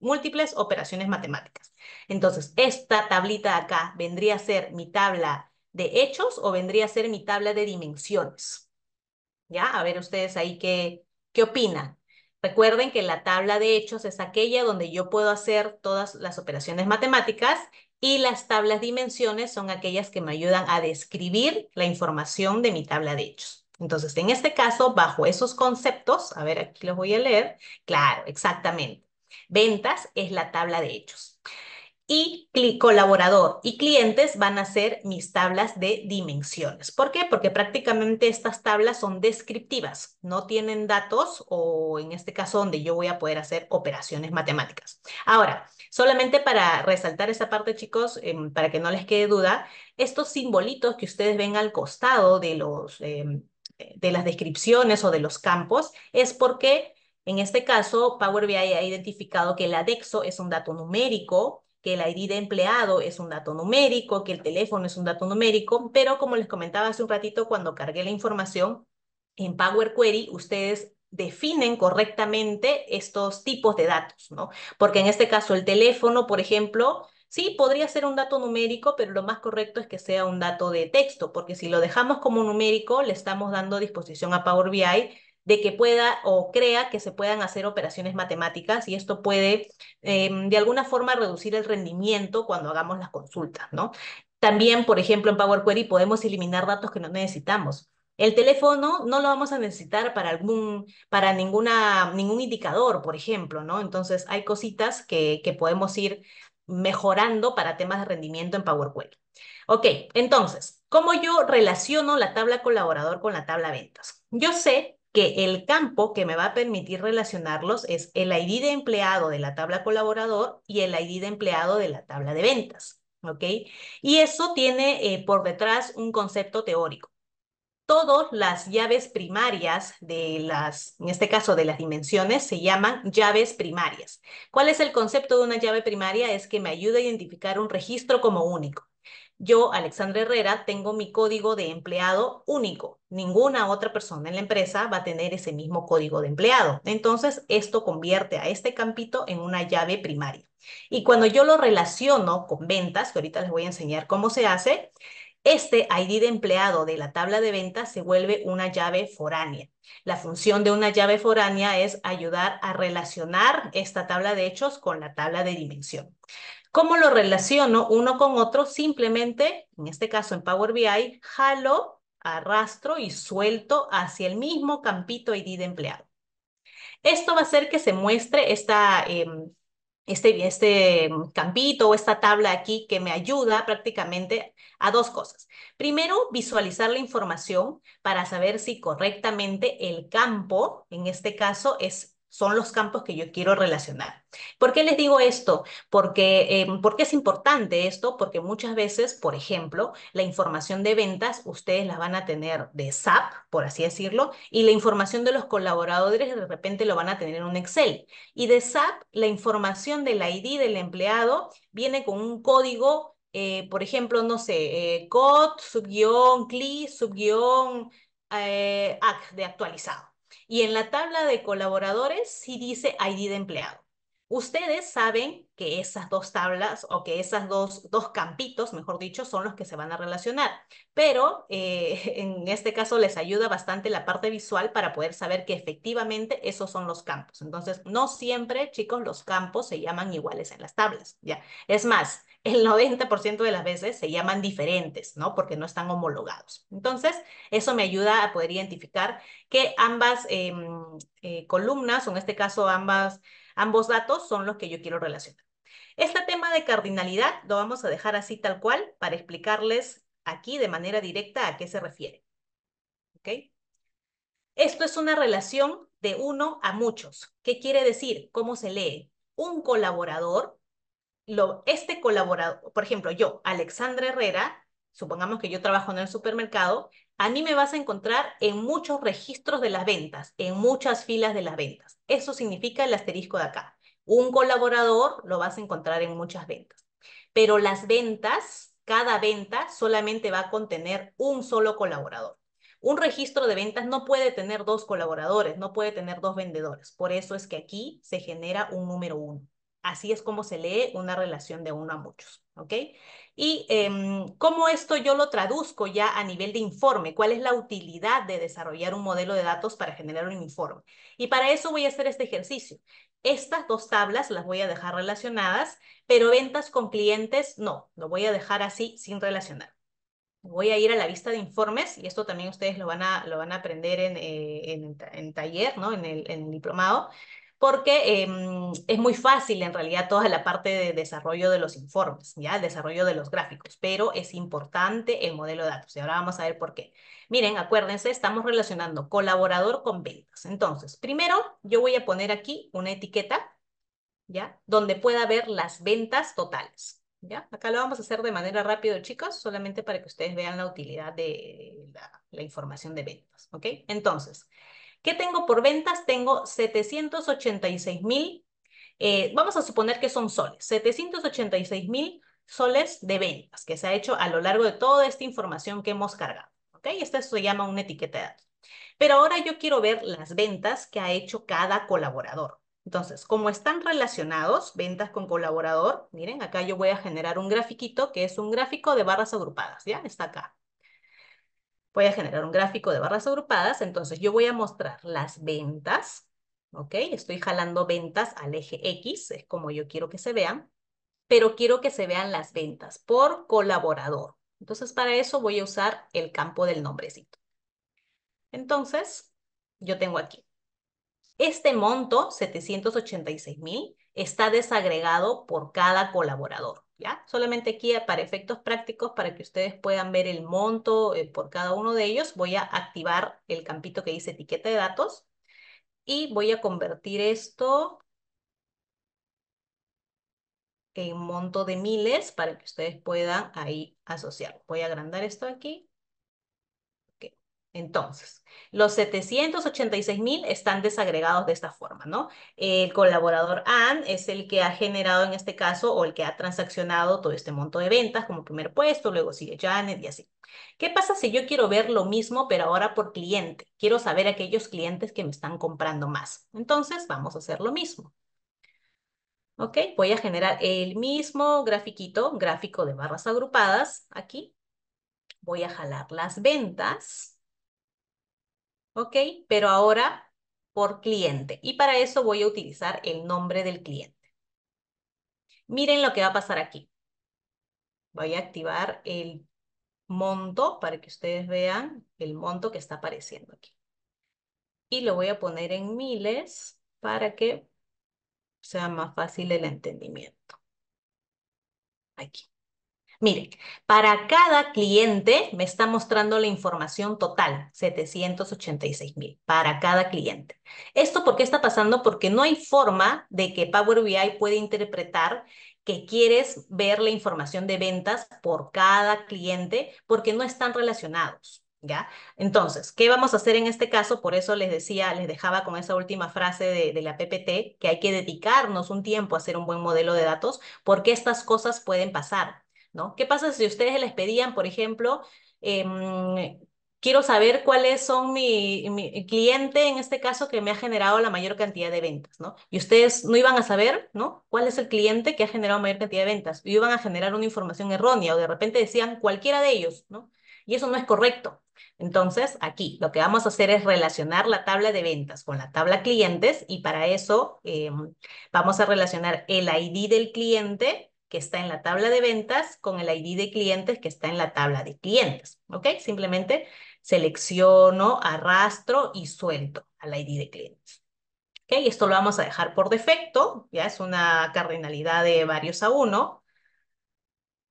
múltiples operaciones matemáticas. Entonces, esta tablita de acá vendría a ser mi tabla de hechos o vendría a ser mi tabla de dimensiones. ¿Ya? A ver ustedes ahí qué, qué opinan. Recuerden que la tabla de hechos es aquella donde yo puedo hacer todas las operaciones matemáticas y las tablas dimensiones son aquellas que me ayudan a describir la información de mi tabla de hechos. Entonces, en este caso, bajo esos conceptos, a ver, aquí los voy a leer, claro, exactamente. Ventas es la tabla de hechos y colaborador y clientes van a ser mis tablas de dimensiones. ¿Por qué? Porque prácticamente estas tablas son descriptivas, no tienen datos o en este caso donde yo voy a poder hacer operaciones matemáticas. Ahora, solamente para resaltar esa parte, chicos, em, para que no les quede duda, estos simbolitos que ustedes ven al costado de, los, em, de las descripciones o de los campos es porque... En este caso, Power BI ha identificado que el ADEXO es un dato numérico, que el ID de empleado es un dato numérico, que el teléfono es un dato numérico, pero como les comentaba hace un ratito cuando cargué la información, en Power Query ustedes definen correctamente estos tipos de datos, ¿no? Porque en este caso el teléfono, por ejemplo, sí podría ser un dato numérico, pero lo más correcto es que sea un dato de texto, porque si lo dejamos como numérico, le estamos dando disposición a Power BI de que pueda o crea que se puedan hacer operaciones matemáticas y esto puede em, de alguna forma reducir el rendimiento cuando hagamos las consultas, ¿no? También, por ejemplo, en Power Query podemos eliminar datos que no necesitamos. El teléfono no lo vamos a necesitar para algún, para ninguna, ningún indicador, por ejemplo, ¿no? Entonces hay cositas que, que podemos ir mejorando para temas de rendimiento en Power Query. Ok, entonces, ¿cómo yo relaciono la tabla colaborador con la tabla ventas? Yo sé que el campo que me va a permitir relacionarlos es el ID de empleado de la tabla colaborador y el ID de empleado de la tabla de ventas. ¿ok? Y eso tiene eh, por detrás un concepto teórico. Todas las llaves primarias de las, en este caso de las dimensiones, se llaman llaves primarias. ¿Cuál es el concepto de una llave primaria? Es que me ayuda a identificar un registro como único. Yo, Alexandra Herrera, tengo mi código de empleado único. Ninguna otra persona en la empresa va a tener ese mismo código de empleado. Entonces, esto convierte a este campito en una llave primaria. Y cuando yo lo relaciono con ventas, que ahorita les voy a enseñar cómo se hace, este ID de empleado de la tabla de ventas se vuelve una llave foránea. La función de una llave foránea es ayudar a relacionar esta tabla de hechos con la tabla de dimensión. ¿Cómo lo relaciono uno con otro? Simplemente, en este caso en Power BI, jalo, arrastro y suelto hacia el mismo campito ID de empleado. Esto va a hacer que se muestre esta, em, este, este em, campito o esta tabla aquí que me ayuda prácticamente a dos cosas. Primero, visualizar la información para saber si correctamente el campo, en este caso, es son los campos que yo quiero relacionar. ¿Por qué les digo esto? Porque, em, es importante esto, porque muchas veces, por ejemplo, la información de ventas ustedes la van a tener de SAP, por así decirlo, y la información de los colaboradores de repente lo van a tener en un Excel. Y de SAP, la información del ID del empleado viene con un código, eh, por ejemplo, no sé, eh, COD, subguión, CLI, subguión, eh, de actualizado. Y en la tabla de colaboradores sí dice ID de empleado. Ustedes saben que esas dos tablas o que esas dos, dos campitos, mejor dicho, son los que se van a relacionar, pero eh, en este caso les ayuda bastante la parte visual para poder saber que efectivamente esos son los campos. Entonces, no siempre, chicos, los campos se llaman iguales en las tablas, ¿ya? Es más, el 90% de las veces se llaman diferentes, ¿no? Porque no están homologados. Entonces, eso me ayuda a poder identificar que ambas eh, eh, columnas, o en este caso ambos datos, son los que yo quiero relacionar. Este tema de cardinalidad lo vamos a dejar así tal cual para explicarles aquí de manera directa a qué se refiere. ¿Ok? Esto es una relación de uno a muchos. ¿Qué quiere decir? ¿Cómo se lee? Un colaborador este colaborador, por ejemplo, yo, Alexandra Herrera, supongamos que yo trabajo en el supermercado, a mí me vas a encontrar en muchos registros de las ventas, en muchas filas de las ventas. Eso significa el asterisco de acá. Un colaborador lo vas a encontrar en muchas ventas. Pero las ventas, cada venta solamente va a contener un solo colaborador. Un registro de ventas no puede tener dos colaboradores, no puede tener dos vendedores. Por eso es que aquí se genera un número uno. Así es como se lee una relación de uno a muchos, ¿ok? Y em, cómo esto yo lo traduzco ya a nivel de informe, cuál es la utilidad de desarrollar un modelo de datos para generar un informe. Y para eso voy a hacer este ejercicio. Estas dos tablas las voy a dejar relacionadas, pero ventas con clientes no, lo voy a dejar así sin relacionar. Voy a ir a la vista de informes y esto también ustedes lo van a, lo van a aprender en, eh, en, taller, ¿no? en en el diplomado porque em, es muy fácil en realidad toda la parte de desarrollo de los informes, ¿ya? El desarrollo de los gráficos, pero es importante el modelo de datos y ahora vamos a ver por qué. Miren, acuérdense, estamos relacionando colaborador con ventas. Entonces, primero yo voy a poner aquí una etiqueta, ¿ya? Donde pueda ver las ventas totales. ¿Ya? Acá lo vamos a hacer de manera rápida, chicos, solamente para que ustedes vean la utilidad de la, información de ventas, Okay. Entonces, ¿Qué tengo por ventas? Tengo 786 mil, eh, vamos a suponer que son soles, 786 mil soles de ventas que se ha hecho a lo largo de toda esta información que hemos cargado. ¿ok? Esto se llama una etiqueta de datos. Pero ahora yo quiero ver las ventas que ha hecho cada colaborador. Entonces, como están relacionados, ventas con colaborador, miren, acá yo voy a generar un grafiquito que es un gráfico de barras agrupadas, ¿ya? Está acá voy a generar un gráfico de barras agrupadas, entonces yo voy a mostrar las ventas, ¿ok? Estoy jalando ventas al eje X, es como yo quiero que se vean, pero quiero que se vean las ventas por colaborador. Entonces para eso voy a usar el campo del nombrecito. Entonces, yo tengo aquí. Este monto, 786 mil, está desagregado por cada colaborador. ¿ya? Solamente aquí eh, para efectos prácticos, para que ustedes puedan ver el monto eh, por cada uno de ellos, voy a activar el campito que dice etiqueta de datos y voy a convertir esto en monto de miles para que ustedes puedan ahí asociarlo. Voy a agrandar esto aquí entonces, los 786,000 están desagregados de esta forma, ¿no? El colaborador AN es el que ha generado en este caso o el que ha transaccionado todo este monto de ventas como primer puesto, luego sigue Janet y así. ¿Qué pasa si yo quiero ver lo mismo, pero ahora por cliente? Quiero saber aquellos clientes que me están comprando más. Entonces, vamos a hacer lo mismo. ¿Ok? Voy a generar el mismo grafiquito, gráfico de barras agrupadas, aquí. Voy a jalar las ventas. ¿ok? Pero ahora por cliente. Y para eso voy a utilizar el nombre del cliente. Miren lo que va a pasar aquí. Voy a activar el monto para que ustedes vean el monto que está apareciendo aquí. Y lo voy a poner en miles para que sea más fácil el entendimiento. Aquí. Miren, para cada cliente me está mostrando la información total, 786 mil, para cada cliente. ¿Esto por qué está pasando? Porque no hay forma de que Power BI pueda interpretar que quieres ver la información de ventas por cada cliente porque no están relacionados. ¿Ya? Entonces, ¿qué vamos a hacer en este caso? Por eso les decía, les dejaba con esa última frase de, la PPT, que hay que dedicarnos un tiempo a hacer un buen modelo de datos, porque estas cosas pueden pasar. ¿Qué pasa si ustedes les pedían, por ejemplo, em, quiero saber cuáles son mi, cliente, en este caso, que me ha generado la mayor cantidad de ventas, ¿no? Y ustedes no iban a saber, ¿no? ¿Cuál es el cliente que ha generado mayor cantidad de ventas? Y iban a generar una información errónea o de repente decían cualquiera de ellos, ¿no? Y eso no es correcto. Entonces, aquí lo que vamos a hacer es relacionar la tabla de ventas con la tabla clientes y para eso em, vamos a relacionar el ID del cliente que está en la tabla de ventas con el ID de clientes que está en la tabla de clientes. ¿Ok? Simplemente selecciono, arrastro y suelto al ID de clientes. ¿Ok? Y esto lo vamos a dejar por defecto. Ya es una cardinalidad de varios a uno.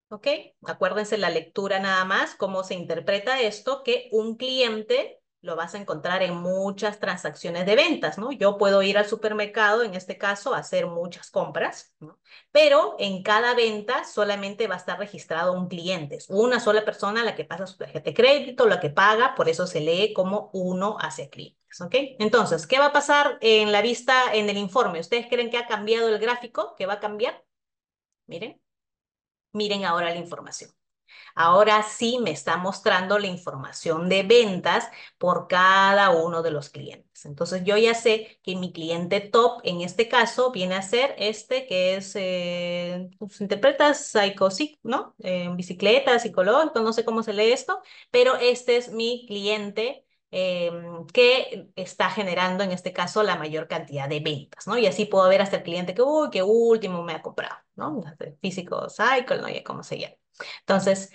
¿Ok? Acuérdense la lectura nada más, cómo se interpreta esto, que un cliente lo vas a encontrar en muchas transacciones de ventas, ¿no? Yo puedo ir al supermercado, en este caso, hacer muchas compras, ¿no? Pero en cada venta solamente va a estar registrado un cliente, una sola persona la que pasa su tarjeta de crédito, la que paga, por eso se lee como uno hace clientes, ¿ok? Entonces, ¿qué va a pasar en la vista, en el informe? ¿Ustedes creen que ha cambiado el gráfico? ¿Qué va a cambiar? Miren, miren ahora la información. Ahora sí me está mostrando la información de ventas por cada uno de los clientes. Entonces yo ya sé que mi cliente top en este caso viene a ser este que es, eh, pues, interpreta Psycho, ¿no? Eh, bicicleta, psicológico, no sé cómo se lee esto, pero este es mi cliente Em, que está generando en este caso la mayor cantidad de ventas, ¿no? Y así puedo ver hasta el cliente que, uy, qué último me ha comprado, ¿no? Físico Cycle, no sé cómo se llama. Entonces,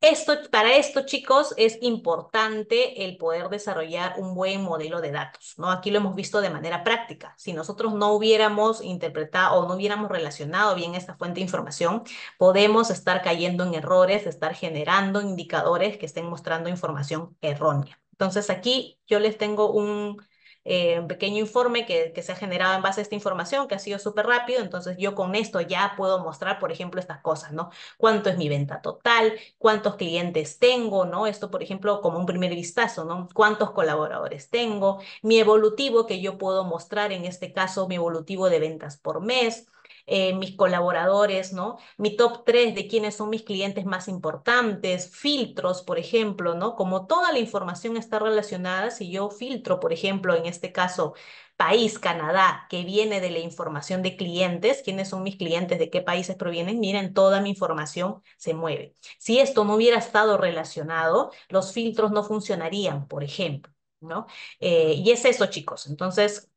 esto, para esto, chicos, es importante el poder desarrollar un buen modelo de datos, ¿no? Aquí lo hemos visto de manera práctica. Si nosotros no hubiéramos interpretado o no hubiéramos relacionado bien esta fuente de información, podemos estar cayendo en errores, estar generando indicadores que estén mostrando información errónea. Entonces aquí yo les tengo un eh, pequeño informe que, que, se ha generado en base a esta información, que ha sido súper rápido, entonces yo con esto ya puedo mostrar, por ejemplo, estas cosas, ¿no? Cuánto es mi venta total, cuántos clientes tengo, ¿no? Esto, por ejemplo, como un primer vistazo, ¿no? Cuántos colaboradores tengo, mi evolutivo que yo puedo mostrar, en este caso, mi evolutivo de ventas por mes, eh, mis colaboradores, ¿no? Mi top 3 de quiénes son mis clientes más importantes, filtros, por ejemplo, ¿no? Como toda la información está relacionada, si yo filtro, por ejemplo, en este caso, país, Canadá, que viene de la información de clientes, quiénes son mis clientes, de qué países provienen, miren, toda mi información se mueve. Si esto no hubiera estado relacionado, los filtros no funcionarían, por ejemplo, ¿no? Eh, y es eso, chicos. Entonces,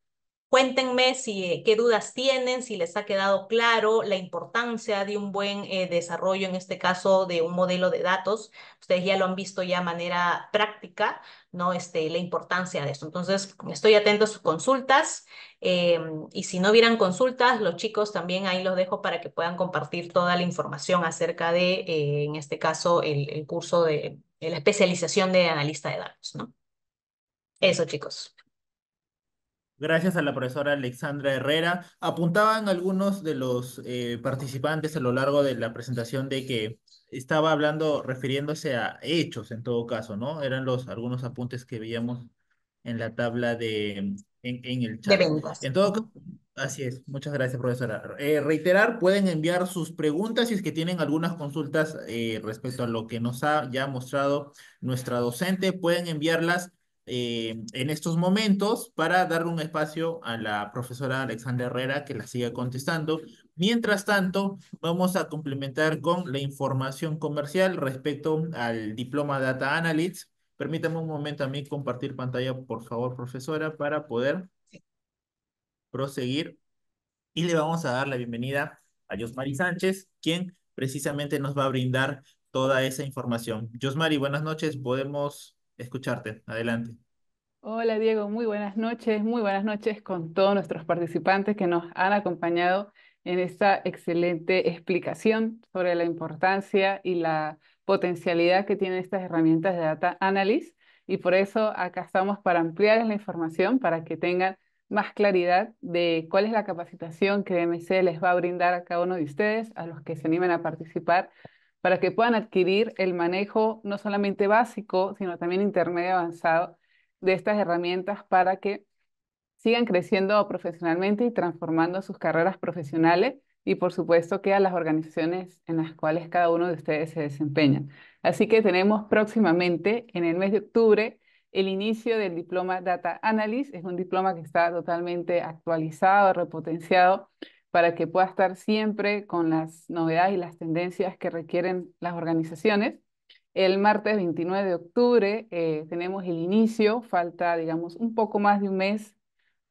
Cuéntenme si, qué dudas tienen, si les ha quedado claro la importancia de un buen eh, desarrollo, en este caso de un modelo de datos. Ustedes ya lo han visto ya de manera práctica, ¿no? Este, la importancia de esto. Entonces, estoy atento a sus consultas. Eh, y si no hubieran consultas, los chicos también ahí los dejo para que puedan compartir toda la información acerca de, eh, en este caso, el, curso de, de la especialización de analista de datos, ¿no? Eso, chicos. Gracias a la profesora Alexandra Herrera. Apuntaban algunos de los eh, participantes a lo largo de la presentación de que estaba hablando, refiriéndose a hechos en todo caso, ¿no? Eran los algunos apuntes que veíamos en la tabla de en, el chat. De En todo así es. Muchas gracias, profesora. Eh, reiterar, pueden enviar sus preguntas si es que tienen algunas consultas eh, respecto a lo que nos ha ya mostrado nuestra docente. Pueden enviarlas eh, en estos momentos para darle un espacio a la profesora Alexandra Herrera que la siga contestando. Mientras tanto, vamos a complementar con la información comercial respecto al diploma Data Analytics. Permítame un momento a mí compartir pantalla, por favor, profesora, para poder proseguir. Y le vamos a dar la bienvenida a Josmari Sánchez, quien precisamente nos va a brindar toda esa información. Josmari, buenas noches. Podemos escucharte. Adelante. Hola Diego, muy buenas noches, muy buenas noches con todos nuestros participantes que nos han acompañado en esta excelente explicación sobre la importancia y la potencialidad que tienen estas herramientas de data analysis y por eso acá estamos para ampliar la información para que tengan más claridad de cuál es la capacitación que EMC les va a brindar a cada uno de ustedes, a los que se animen a participar para que puedan adquirir el manejo no solamente básico, sino también intermedio avanzado de estas herramientas para que sigan creciendo profesionalmente y transformando sus carreras profesionales y por supuesto que a las organizaciones en las cuales cada uno de ustedes se desempeña. Así que tenemos próximamente en el mes de octubre el inicio del diploma Data Analyst. Es un diploma que está totalmente actualizado, repotenciado para que pueda estar siempre con las novedades y las tendencias que requieren las organizaciones. El martes 29 de octubre eh, tenemos el inicio, falta, digamos, un poco más de un mes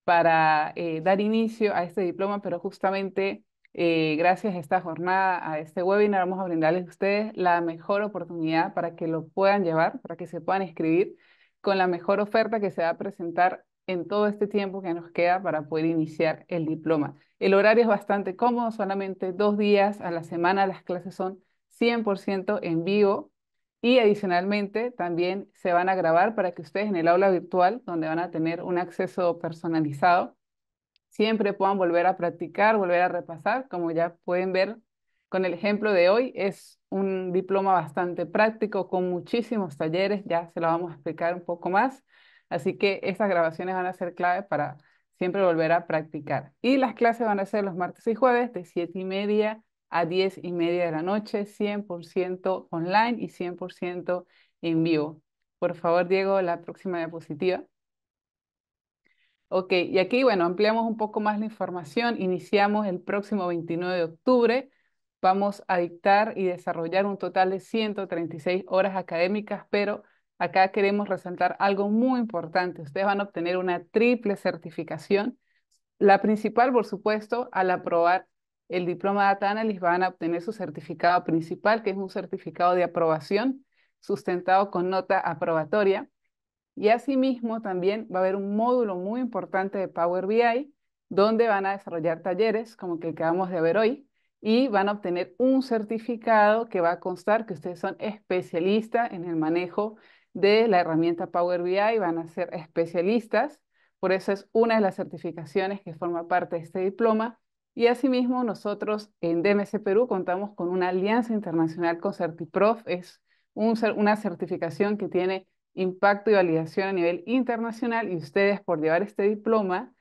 para eh, dar inicio a este diploma, pero justamente eh, gracias a esta jornada, a este webinar, vamos a brindarles a ustedes la mejor oportunidad para que lo puedan llevar, para que se puedan escribir con la mejor oferta que se va a presentar en todo este tiempo que nos queda para poder iniciar el diploma. El horario es bastante cómodo, solamente dos días a la semana las clases son 100% en vivo y adicionalmente también se van a grabar para que ustedes en el aula virtual, donde van a tener un acceso personalizado, siempre puedan volver a practicar, volver a repasar, como ya pueden ver con el ejemplo de hoy, es un diploma bastante práctico con muchísimos talleres, ya se lo vamos a explicar un poco más. Así que esas grabaciones van a ser clave para siempre volver a practicar. Y las clases van a ser los martes y jueves de 7 y media a 10 y media de la noche, 100% online y 100% en vivo. Por favor, Diego, la próxima diapositiva. Ok, y aquí, bueno, ampliamos un poco más la información. Iniciamos el próximo 29 de octubre. Vamos a dictar y desarrollar un total de 136 horas académicas, pero Acá queremos resaltar algo muy importante. Ustedes van a obtener una triple certificación. La principal, por supuesto, al aprobar el diploma de Data Analyst van a obtener su certificado principal, que es un certificado de aprobación sustentado con nota aprobatoria. Y asimismo también va a haber un módulo muy importante de Power BI donde van a desarrollar talleres como el que acabamos de ver hoy y van a obtener un certificado que va a constar que ustedes son especialistas en el manejo de la herramienta Power BI, van a ser especialistas, por eso es una de las certificaciones que forma parte de este diploma. Y asimismo, nosotros en DMC Perú contamos con una alianza internacional con CertiProf, es una certificación que tiene impacto y validación a nivel internacional y ustedes por llevar este diploma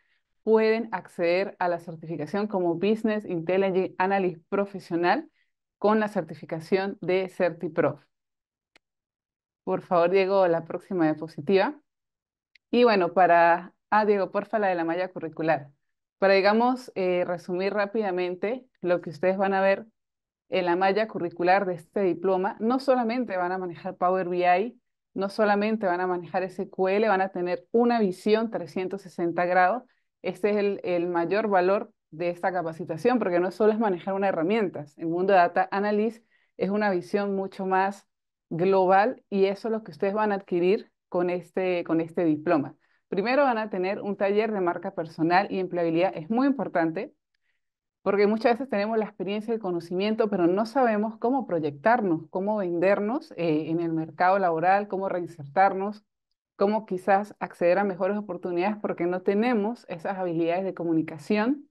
pueden acceder a la certificación como Business Intelligence Analyst Profesional con la certificación de CertiProf. Por favor, Diego, la próxima diapositiva. Y bueno, para... Ah, Diego, porfa, la de la malla curricular. Para, digamos, eh, resumir rápidamente lo que ustedes van a ver en la malla curricular de este diploma, no solamente van a manejar Power BI, no solamente van a manejar SQL, van a tener una visión 360 grados. Este es el, mayor valor de esta capacitación, porque no solo es manejar una herramienta, el mundo de Data Analysis es una visión mucho más global y eso es lo que ustedes van a adquirir con este, con este diploma. Primero van a tener un taller de marca personal y empleabilidad. Es muy importante porque muchas veces tenemos la experiencia y el conocimiento, pero no sabemos cómo proyectarnos, cómo vendernos eh, en el mercado laboral, cómo reinsertarnos, cómo quizás acceder a mejores oportunidades porque no tenemos esas habilidades de comunicación.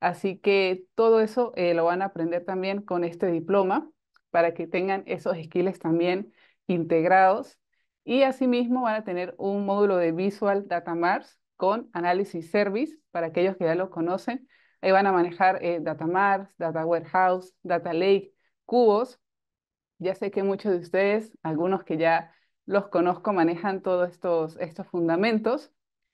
Así que todo eso eh, lo van a aprender también con este diploma para que tengan esos skills también integrados. Y asimismo van a tener un módulo de Visual Data Mars con Analysis Service para aquellos que ya lo conocen. Ahí van a manejar eh, Data Mars, Data Warehouse, Data Lake, cubos. Ya sé que muchos de ustedes, algunos que ya los conozco, manejan todos estos, estos fundamentos.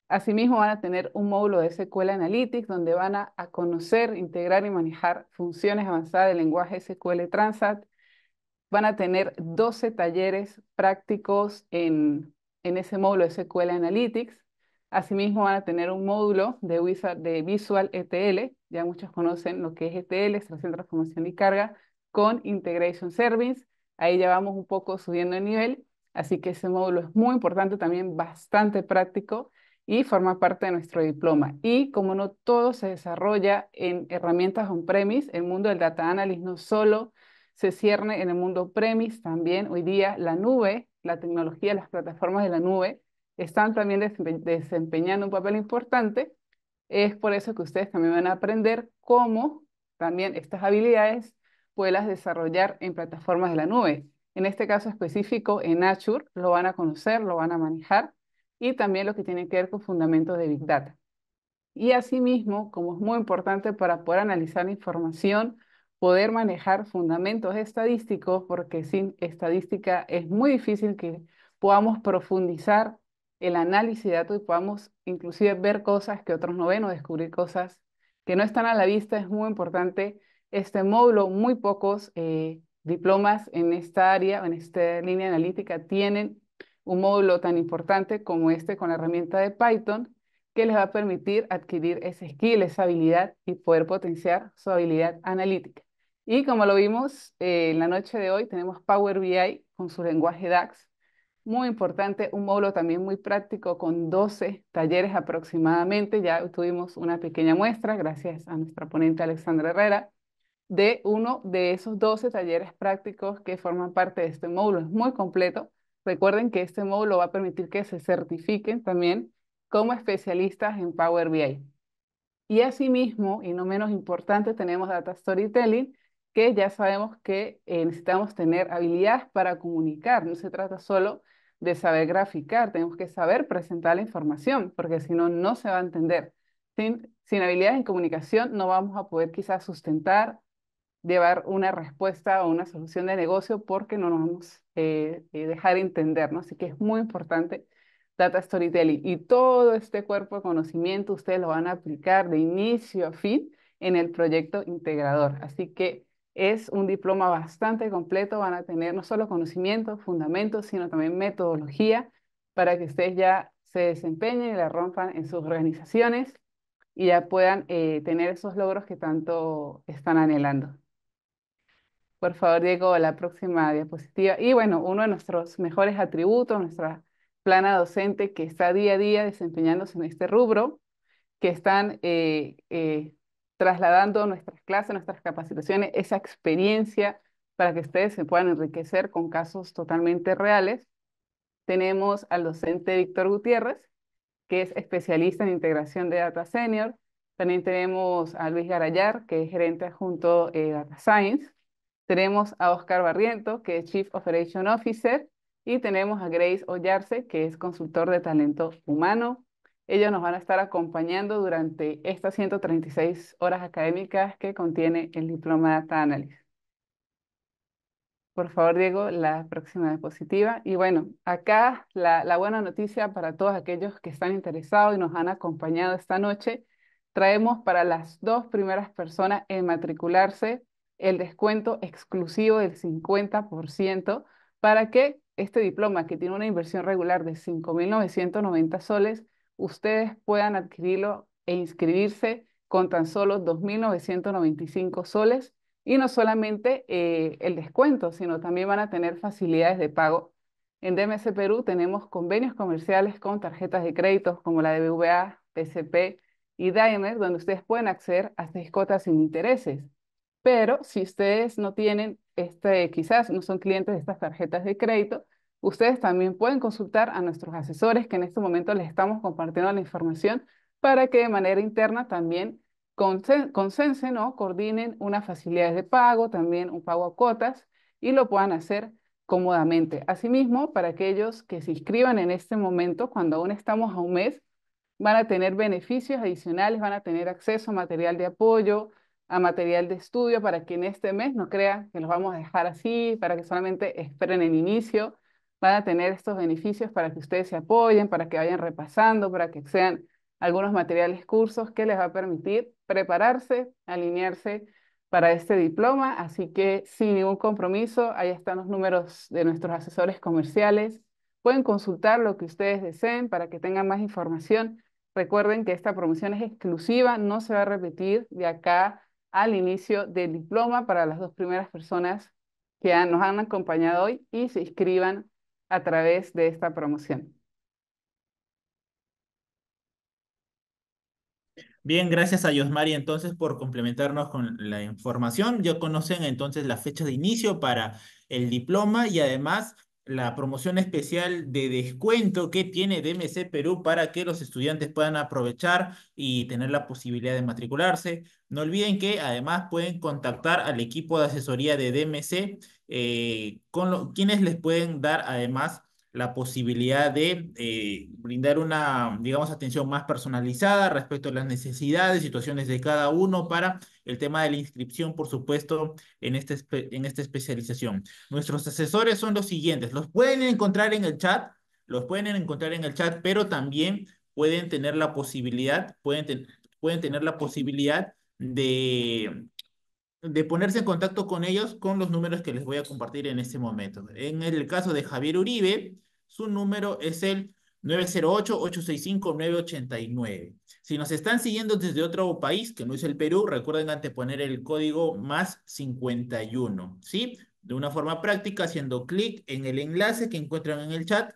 Asimismo, van a tener un módulo de SQL Analytics donde van a, a conocer, integrar y manejar funciones avanzadas del lenguaje SQL Transat, van a tener 12 talleres prácticos en, ese módulo de SQL Analytics. Asimismo, van a tener un módulo de, Visual, de Visual ETL, ya muchos conocen lo que es ETL, extracción, transformación y carga, con Integration Service. Ahí ya vamos un poco subiendo el nivel, así que ese módulo es muy importante, también bastante práctico y forma parte de nuestro diploma. Y como no todo se desarrolla en herramientas on-premise, el mundo del data analysis no solo se cierne en el mundo premis también. Hoy día la nube, la tecnología, las plataformas de la nube están también desempeñando un papel importante. Es por eso que ustedes también van a aprender cómo también estas habilidades puedas desarrollar en plataformas de la nube. En este caso específico, en Azure, lo van a conocer, lo van a manejar y también lo que tiene que ver con fundamentos de Big Data. Y asimismo, como es muy importante para poder analizar información, poder manejar fundamentos estadísticos, porque sin estadística es muy difícil que podamos profundizar el análisis de datos y podamos inclusive ver cosas que otros no ven o descubrir cosas que no están a la vista. Es muy importante este módulo. Muy pocos eh, diplomas en esta área, en esta línea analítica, tienen un módulo tan importante como este con la herramienta de Python que les va a permitir adquirir ese skill, esa habilidad y poder potenciar su habilidad analítica. Y como lo vimos eh, en la noche de hoy, tenemos Power BI con su lenguaje DAX. Muy importante, un módulo también muy práctico con 12 talleres aproximadamente. Ya tuvimos una pequeña muestra, gracias a nuestra ponente Alexandra Herrera, de uno de esos 12 talleres prácticos que forman parte de este módulo. Es muy completo. Recuerden que este módulo va a permitir que se certifiquen también como especialistas en Power BI. Y asimismo, y no menos importante, tenemos Data Storytelling, que ya sabemos que eh, necesitamos tener habilidades para comunicar. No se trata solo de saber graficar, tenemos que saber presentar la información, porque si no, no se va a entender. Sin, sin habilidades en comunicación no vamos a poder quizás sustentar, llevar una respuesta o una solución de negocio porque no nos vamos a eh, eh, dejar entender, ¿no? Así que es muy importante data storytelling y todo este cuerpo de conocimiento ustedes lo van a aplicar de inicio a fin en el proyecto integrador. Así que es un diploma bastante completo, van a tener no solo conocimientos, fundamentos, sino también metodología para que ustedes ya se desempeñen y la rompan en sus organizaciones y ya puedan eh, tener esos logros que tanto están anhelando. Por favor, Diego, la próxima diapositiva. Y bueno, uno de nuestros mejores atributos, nuestra plana docente que está día a día desempeñándose en este rubro, que están eh, eh, trasladando nuestras clases, nuestras capacitaciones, esa experiencia para que ustedes se puedan enriquecer con casos totalmente reales. Tenemos al docente Víctor Gutiérrez, que es especialista en integración de data senior. También tenemos a Luis Garayar, que es gerente adjunto de Data Science. Tenemos a Oscar Barriento, que es Chief Operation Officer. Y tenemos a Grace Ollarse, que es consultor de talento humano. Ellos nos van a estar acompañando durante estas 136 horas académicas que contiene el diploma de Data Analysis. Por favor, Diego, la próxima diapositiva. Y bueno, acá la, la, buena noticia para todos aquellos que están interesados y nos han acompañado esta noche. Traemos para las dos primeras personas en matricularse el descuento exclusivo del 50% para que este diploma, que tiene una inversión regular de 5.990 soles, ustedes puedan adquirirlo e inscribirse con tan solo 2.995 soles y no solamente eh, el descuento, sino también van a tener facilidades de pago. En DMC Perú tenemos convenios comerciales con tarjetas de crédito como la de BVA, PCP y Daimler, donde ustedes pueden acceder a seis cuotas sin intereses. Pero si ustedes no tienen, este, quizás no son clientes de estas tarjetas de crédito, Ustedes también pueden consultar a nuestros asesores que en este momento les estamos compartiendo la información para que de manera interna también consensen o coordinen unas facilidades de pago, también un pago a cuotas y lo puedan hacer cómodamente. Asimismo, para aquellos que se inscriban en este momento, cuando aún estamos a un mes, van a tener beneficios adicionales, van a tener acceso a material de apoyo, a material de estudio, para que en este mes no crean que los vamos a dejar así, para que solamente esperen el inicio van a tener estos beneficios para que ustedes se apoyen, para que vayan repasando, para que sean algunos materiales, cursos que les va a permitir prepararse, alinearse para este diploma. Así que sin ningún compromiso, ahí están los números de nuestros asesores comerciales. Pueden consultar lo que ustedes deseen para que tengan más información. Recuerden que esta promoción es exclusiva, no se va a repetir de acá al inicio del diploma para las dos primeras personas que nos han acompañado hoy y se inscriban a través de esta promoción. Bien, gracias a Yosmari entonces por complementarnos con la información. Ya conocen entonces la fecha de inicio para el diploma y además la promoción especial de descuento que tiene DMC Perú para que los estudiantes puedan aprovechar y tener la posibilidad de matricularse. No olviden que además pueden contactar al equipo de asesoría de DMC eh, con quienes les pueden dar además la posibilidad de eh, brindar una, digamos, atención más personalizada respecto a las necesidades, situaciones de cada uno para el tema de la inscripción, por supuesto, en, este, en esta especialización. Nuestros asesores son los siguientes, los pueden encontrar en el chat, los pueden encontrar en el chat, pero también pueden tener la posibilidad, pueden, pueden tener la posibilidad de de ponerse en contacto con ellos con los números que les voy a compartir en este momento. En el caso de Javier Uribe, su número es el 908-865-989. Si nos están siguiendo desde otro país que no es el Perú, recuerden anteponer el código más 51, ¿sí? De una forma práctica, haciendo clic en el enlace que encuentran en el chat,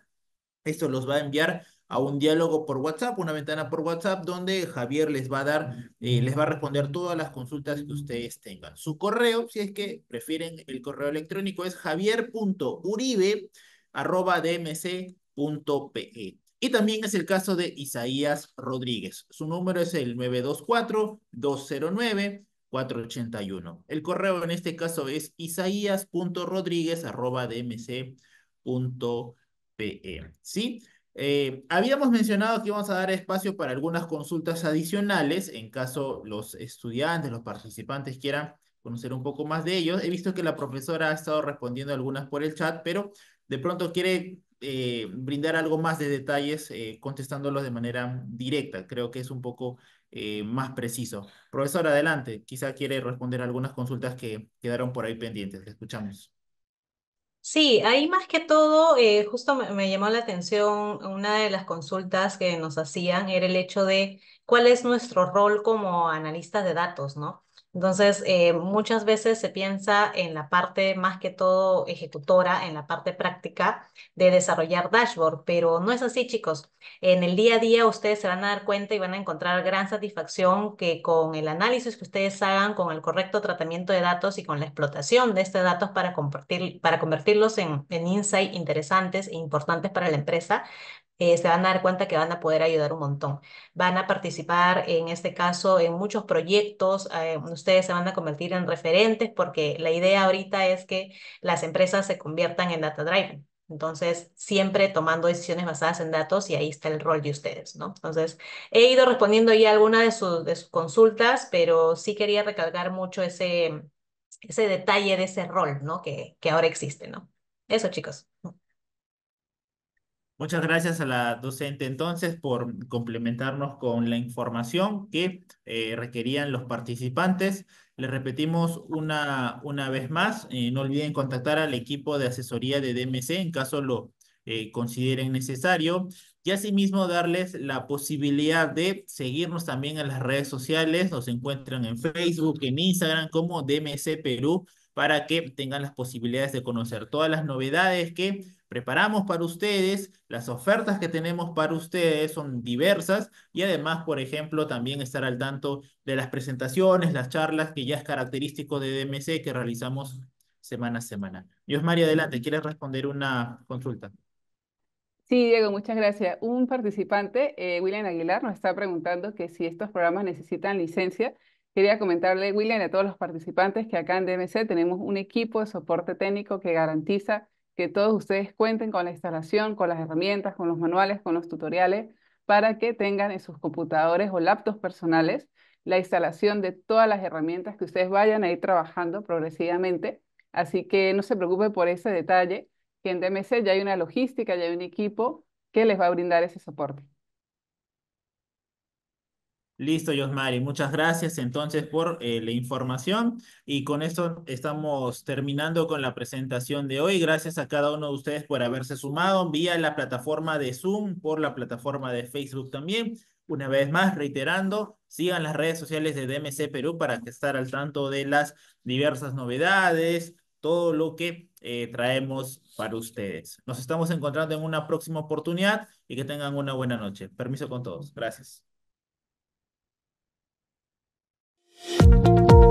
esto los va a enviar a un diálogo por WhatsApp, una ventana por WhatsApp, donde Javier les va a dar, eh, les va a responder todas las consultas que ustedes tengan. Su correo, si es que prefieren el correo electrónico, es javier.uribe.dmc.pe. Y también es el caso de Isaías Rodríguez. Su número es el 924-209-481. El correo en este caso es isaías.rodríguez.dmc.pe. ¿Sí? Eh, habíamos mencionado que íbamos a dar espacio para algunas consultas adicionales en caso los estudiantes, los participantes quieran conocer un poco más de ellos. He visto que la profesora ha estado respondiendo algunas por el chat, pero de pronto quiere eh, brindar algo más de detalles eh, contestándolos de manera directa. Creo que es un poco más preciso. Profesora, adelante. Quizá quiere responder algunas consultas que quedaron por ahí pendientes. Le escuchamos. Sí, ahí más que todo, eh, justo me, me, llamó la atención una de las consultas que nos hacían era el hecho de cuál es nuestro rol como analistas de datos, ¿no? Entonces, eh, muchas veces se piensa en la parte más que todo ejecutora, en la parte práctica de desarrollar dashboard, pero no es así, chicos. En el día a día ustedes se van a dar cuenta y van a encontrar gran satisfacción que con el análisis que ustedes hagan, con el correcto tratamiento de datos y con la explotación de estos datos para, compartir, para convertirlos en, en insights interesantes e importantes para la empresa, eh, se van a dar cuenta que van a poder ayudar un montón. Van a participar, en este caso, en muchos proyectos. Eh, ustedes se van a convertir en referentes porque la idea ahorita es que las empresas se conviertan en data driven. Entonces, siempre tomando decisiones basadas en datos y ahí está el rol de ustedes, ¿no? Entonces, he ido respondiendo ya algunas de, sus, de sus consultas, pero sí quería recalcar mucho ese, ese detalle de ese rol, ¿no? Que, que ahora existe, ¿no? Eso, chicos. Muchas gracias a la docente entonces por complementarnos con la información que eh, requerían los participantes. Les repetimos una, una vez más, eh, no olviden contactar al equipo de asesoría de DMC en caso lo eh, consideren necesario y asimismo darles la posibilidad de seguirnos también en las redes sociales, nos encuentran en Facebook, en Instagram como DMC Perú para que tengan las posibilidades de conocer todas las novedades que preparamos para ustedes, las ofertas que tenemos para ustedes son diversas y además, por ejemplo, también estar al tanto de las presentaciones, las charlas, que ya es característico de DMC que realizamos semana a semana. Dios María, adelante, ¿quieres responder una consulta? Sí, Diego, muchas gracias. Un participante, eh, William Aguilar, nos está preguntando que si estos programas necesitan licencia. Quería comentarle, William, a todos los participantes que acá en DMC tenemos un equipo de soporte técnico que garantiza que todos ustedes cuenten con la instalación, con las herramientas, con los manuales, con los tutoriales, para que tengan en sus computadores o laptops personales la instalación de todas las herramientas que ustedes vayan a ir trabajando progresivamente. Así que no se preocupe por ese detalle, que en DMC ya hay una logística, ya hay un equipo que les va a brindar ese soporte. Listo, Josmari. Muchas gracias entonces por eh, la información. Y con esto estamos terminando con la presentación de hoy. Gracias a cada uno de ustedes por haberse sumado vía la plataforma de Zoom, por la plataforma de Facebook también. Una vez más, reiterando, sigan las redes sociales de DMC Perú para estar al tanto de las diversas novedades, todo lo que eh, traemos para ustedes. Nos estamos encontrando en una próxima oportunidad y que tengan una buena noche. Permiso con todos. Gracias. Thank you